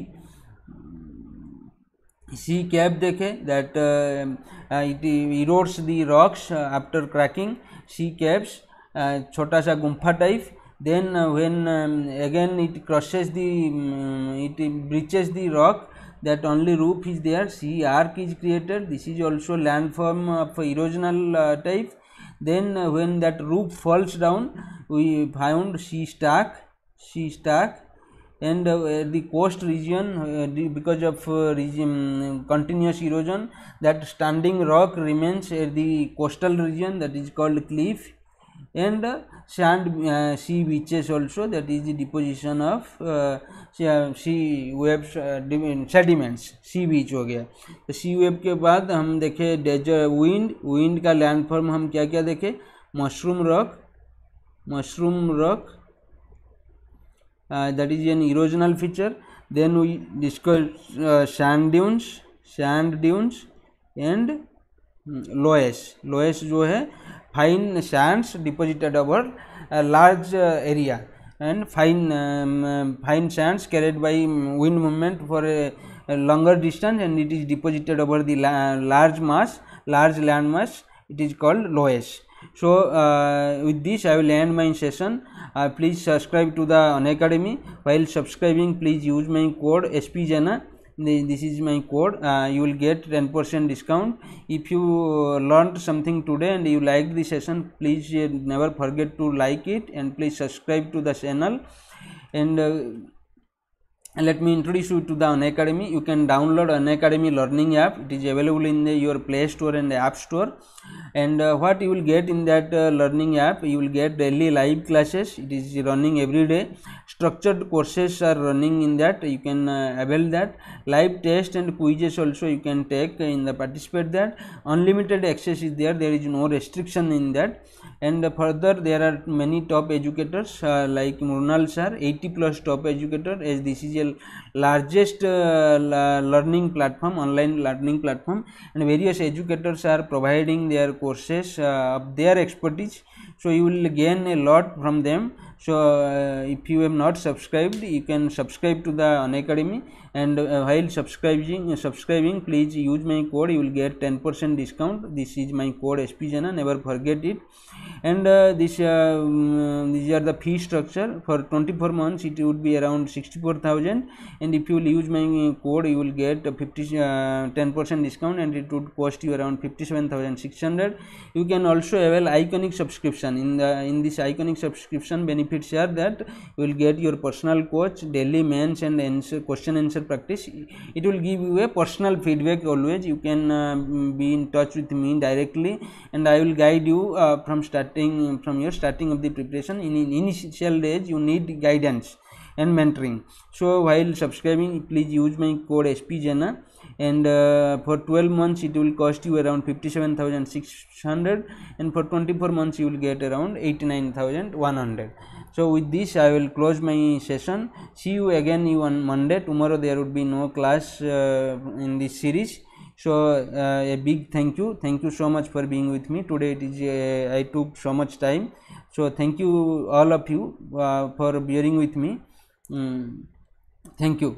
C cap देखे that uh, uh, it erodes the rocks uh, after cracking C caps छोटा सा गुम्फा type then uh, when um, again it crosses the um, it breaches the rock that only roof is there C arc is created this is also landform of erosional uh, type then uh, when that roof falls down we found C stack C stack and uh, the coast region uh, the, because of uh, region, uh, continuous erosion that standing rock remains at the coastal region that is called cliff and uh, sand uh, sea beaches also that is the deposition of uh, sea waves uh, sediments sea beach ho gaya तो sea wave ke baad hum dekhe desert wind wind ka landform hum kya kya dekhe mushroom rock mushroom rock that is an erosional feature then we discuss uh, sand dunes sand dunes and loess loess jo hai fine sands deposited over a large uh, area and fine um, fine sands carried by wind movement for a, a longer distance and it is deposited over the la large mass large land mass it is called loess So, uh, with this I will end my session. Uh, please subscribe to the Academy. While subscribing, please use my code SPJANA. This is my code. Uh, you will get 10% discount. If you learned something today and you liked the session, please uh, never forget to like it and please subscribe to the channel. And uh, and let me introduce you to the unacademy you can download unacademy learning app it is available in the, your play store and app store and uh, what you will get in that uh, learning app you will get daily live classes it is running every day structured courses are running in that you can uh, avail that live test and quizzes also you can take in the participate that unlimited access is there there is no restriction in that and further there are many top educators uh, like Murnal sir 80 plus top educator as this is a largest uh, learning platform online learning platform and various educators are providing their courses uh, of their expertise so you will gain a lot from them so uh, if you have not subscribed you can subscribe to the An Academy and while subscribing subscribing please use my code you will get ten percent discount this is my code S P Jena never forget it and this these are the fee structure for twenty four months it would be around sixty four thousand and if you will use my code you will get fifty ten percent discount and it would cost you around fifty seven thousand six hundred you can also avail iconic subscription in the in this iconic subscription benefits are that you will get your personal coach daily mains and answer question answer practice it will give you a personal feedback always you can uh, be in touch with me directly and I will guide you uh, from starting from your starting of the preparation in, in initial days you need guidance and mentoring so while subscribing please use my code spjana and uh, for 12 months it will cost you around 57600 and for 24 months you will get around 89100 so, with this I will close my session. See you again on Monday. Tomorrow there would be no class uh, in this series. So, uh, a big thank you. Thank you so much for being with me. Today it is uh, I took so much time. So, thank you all of you uh, for bearing with me. Mm, thank you.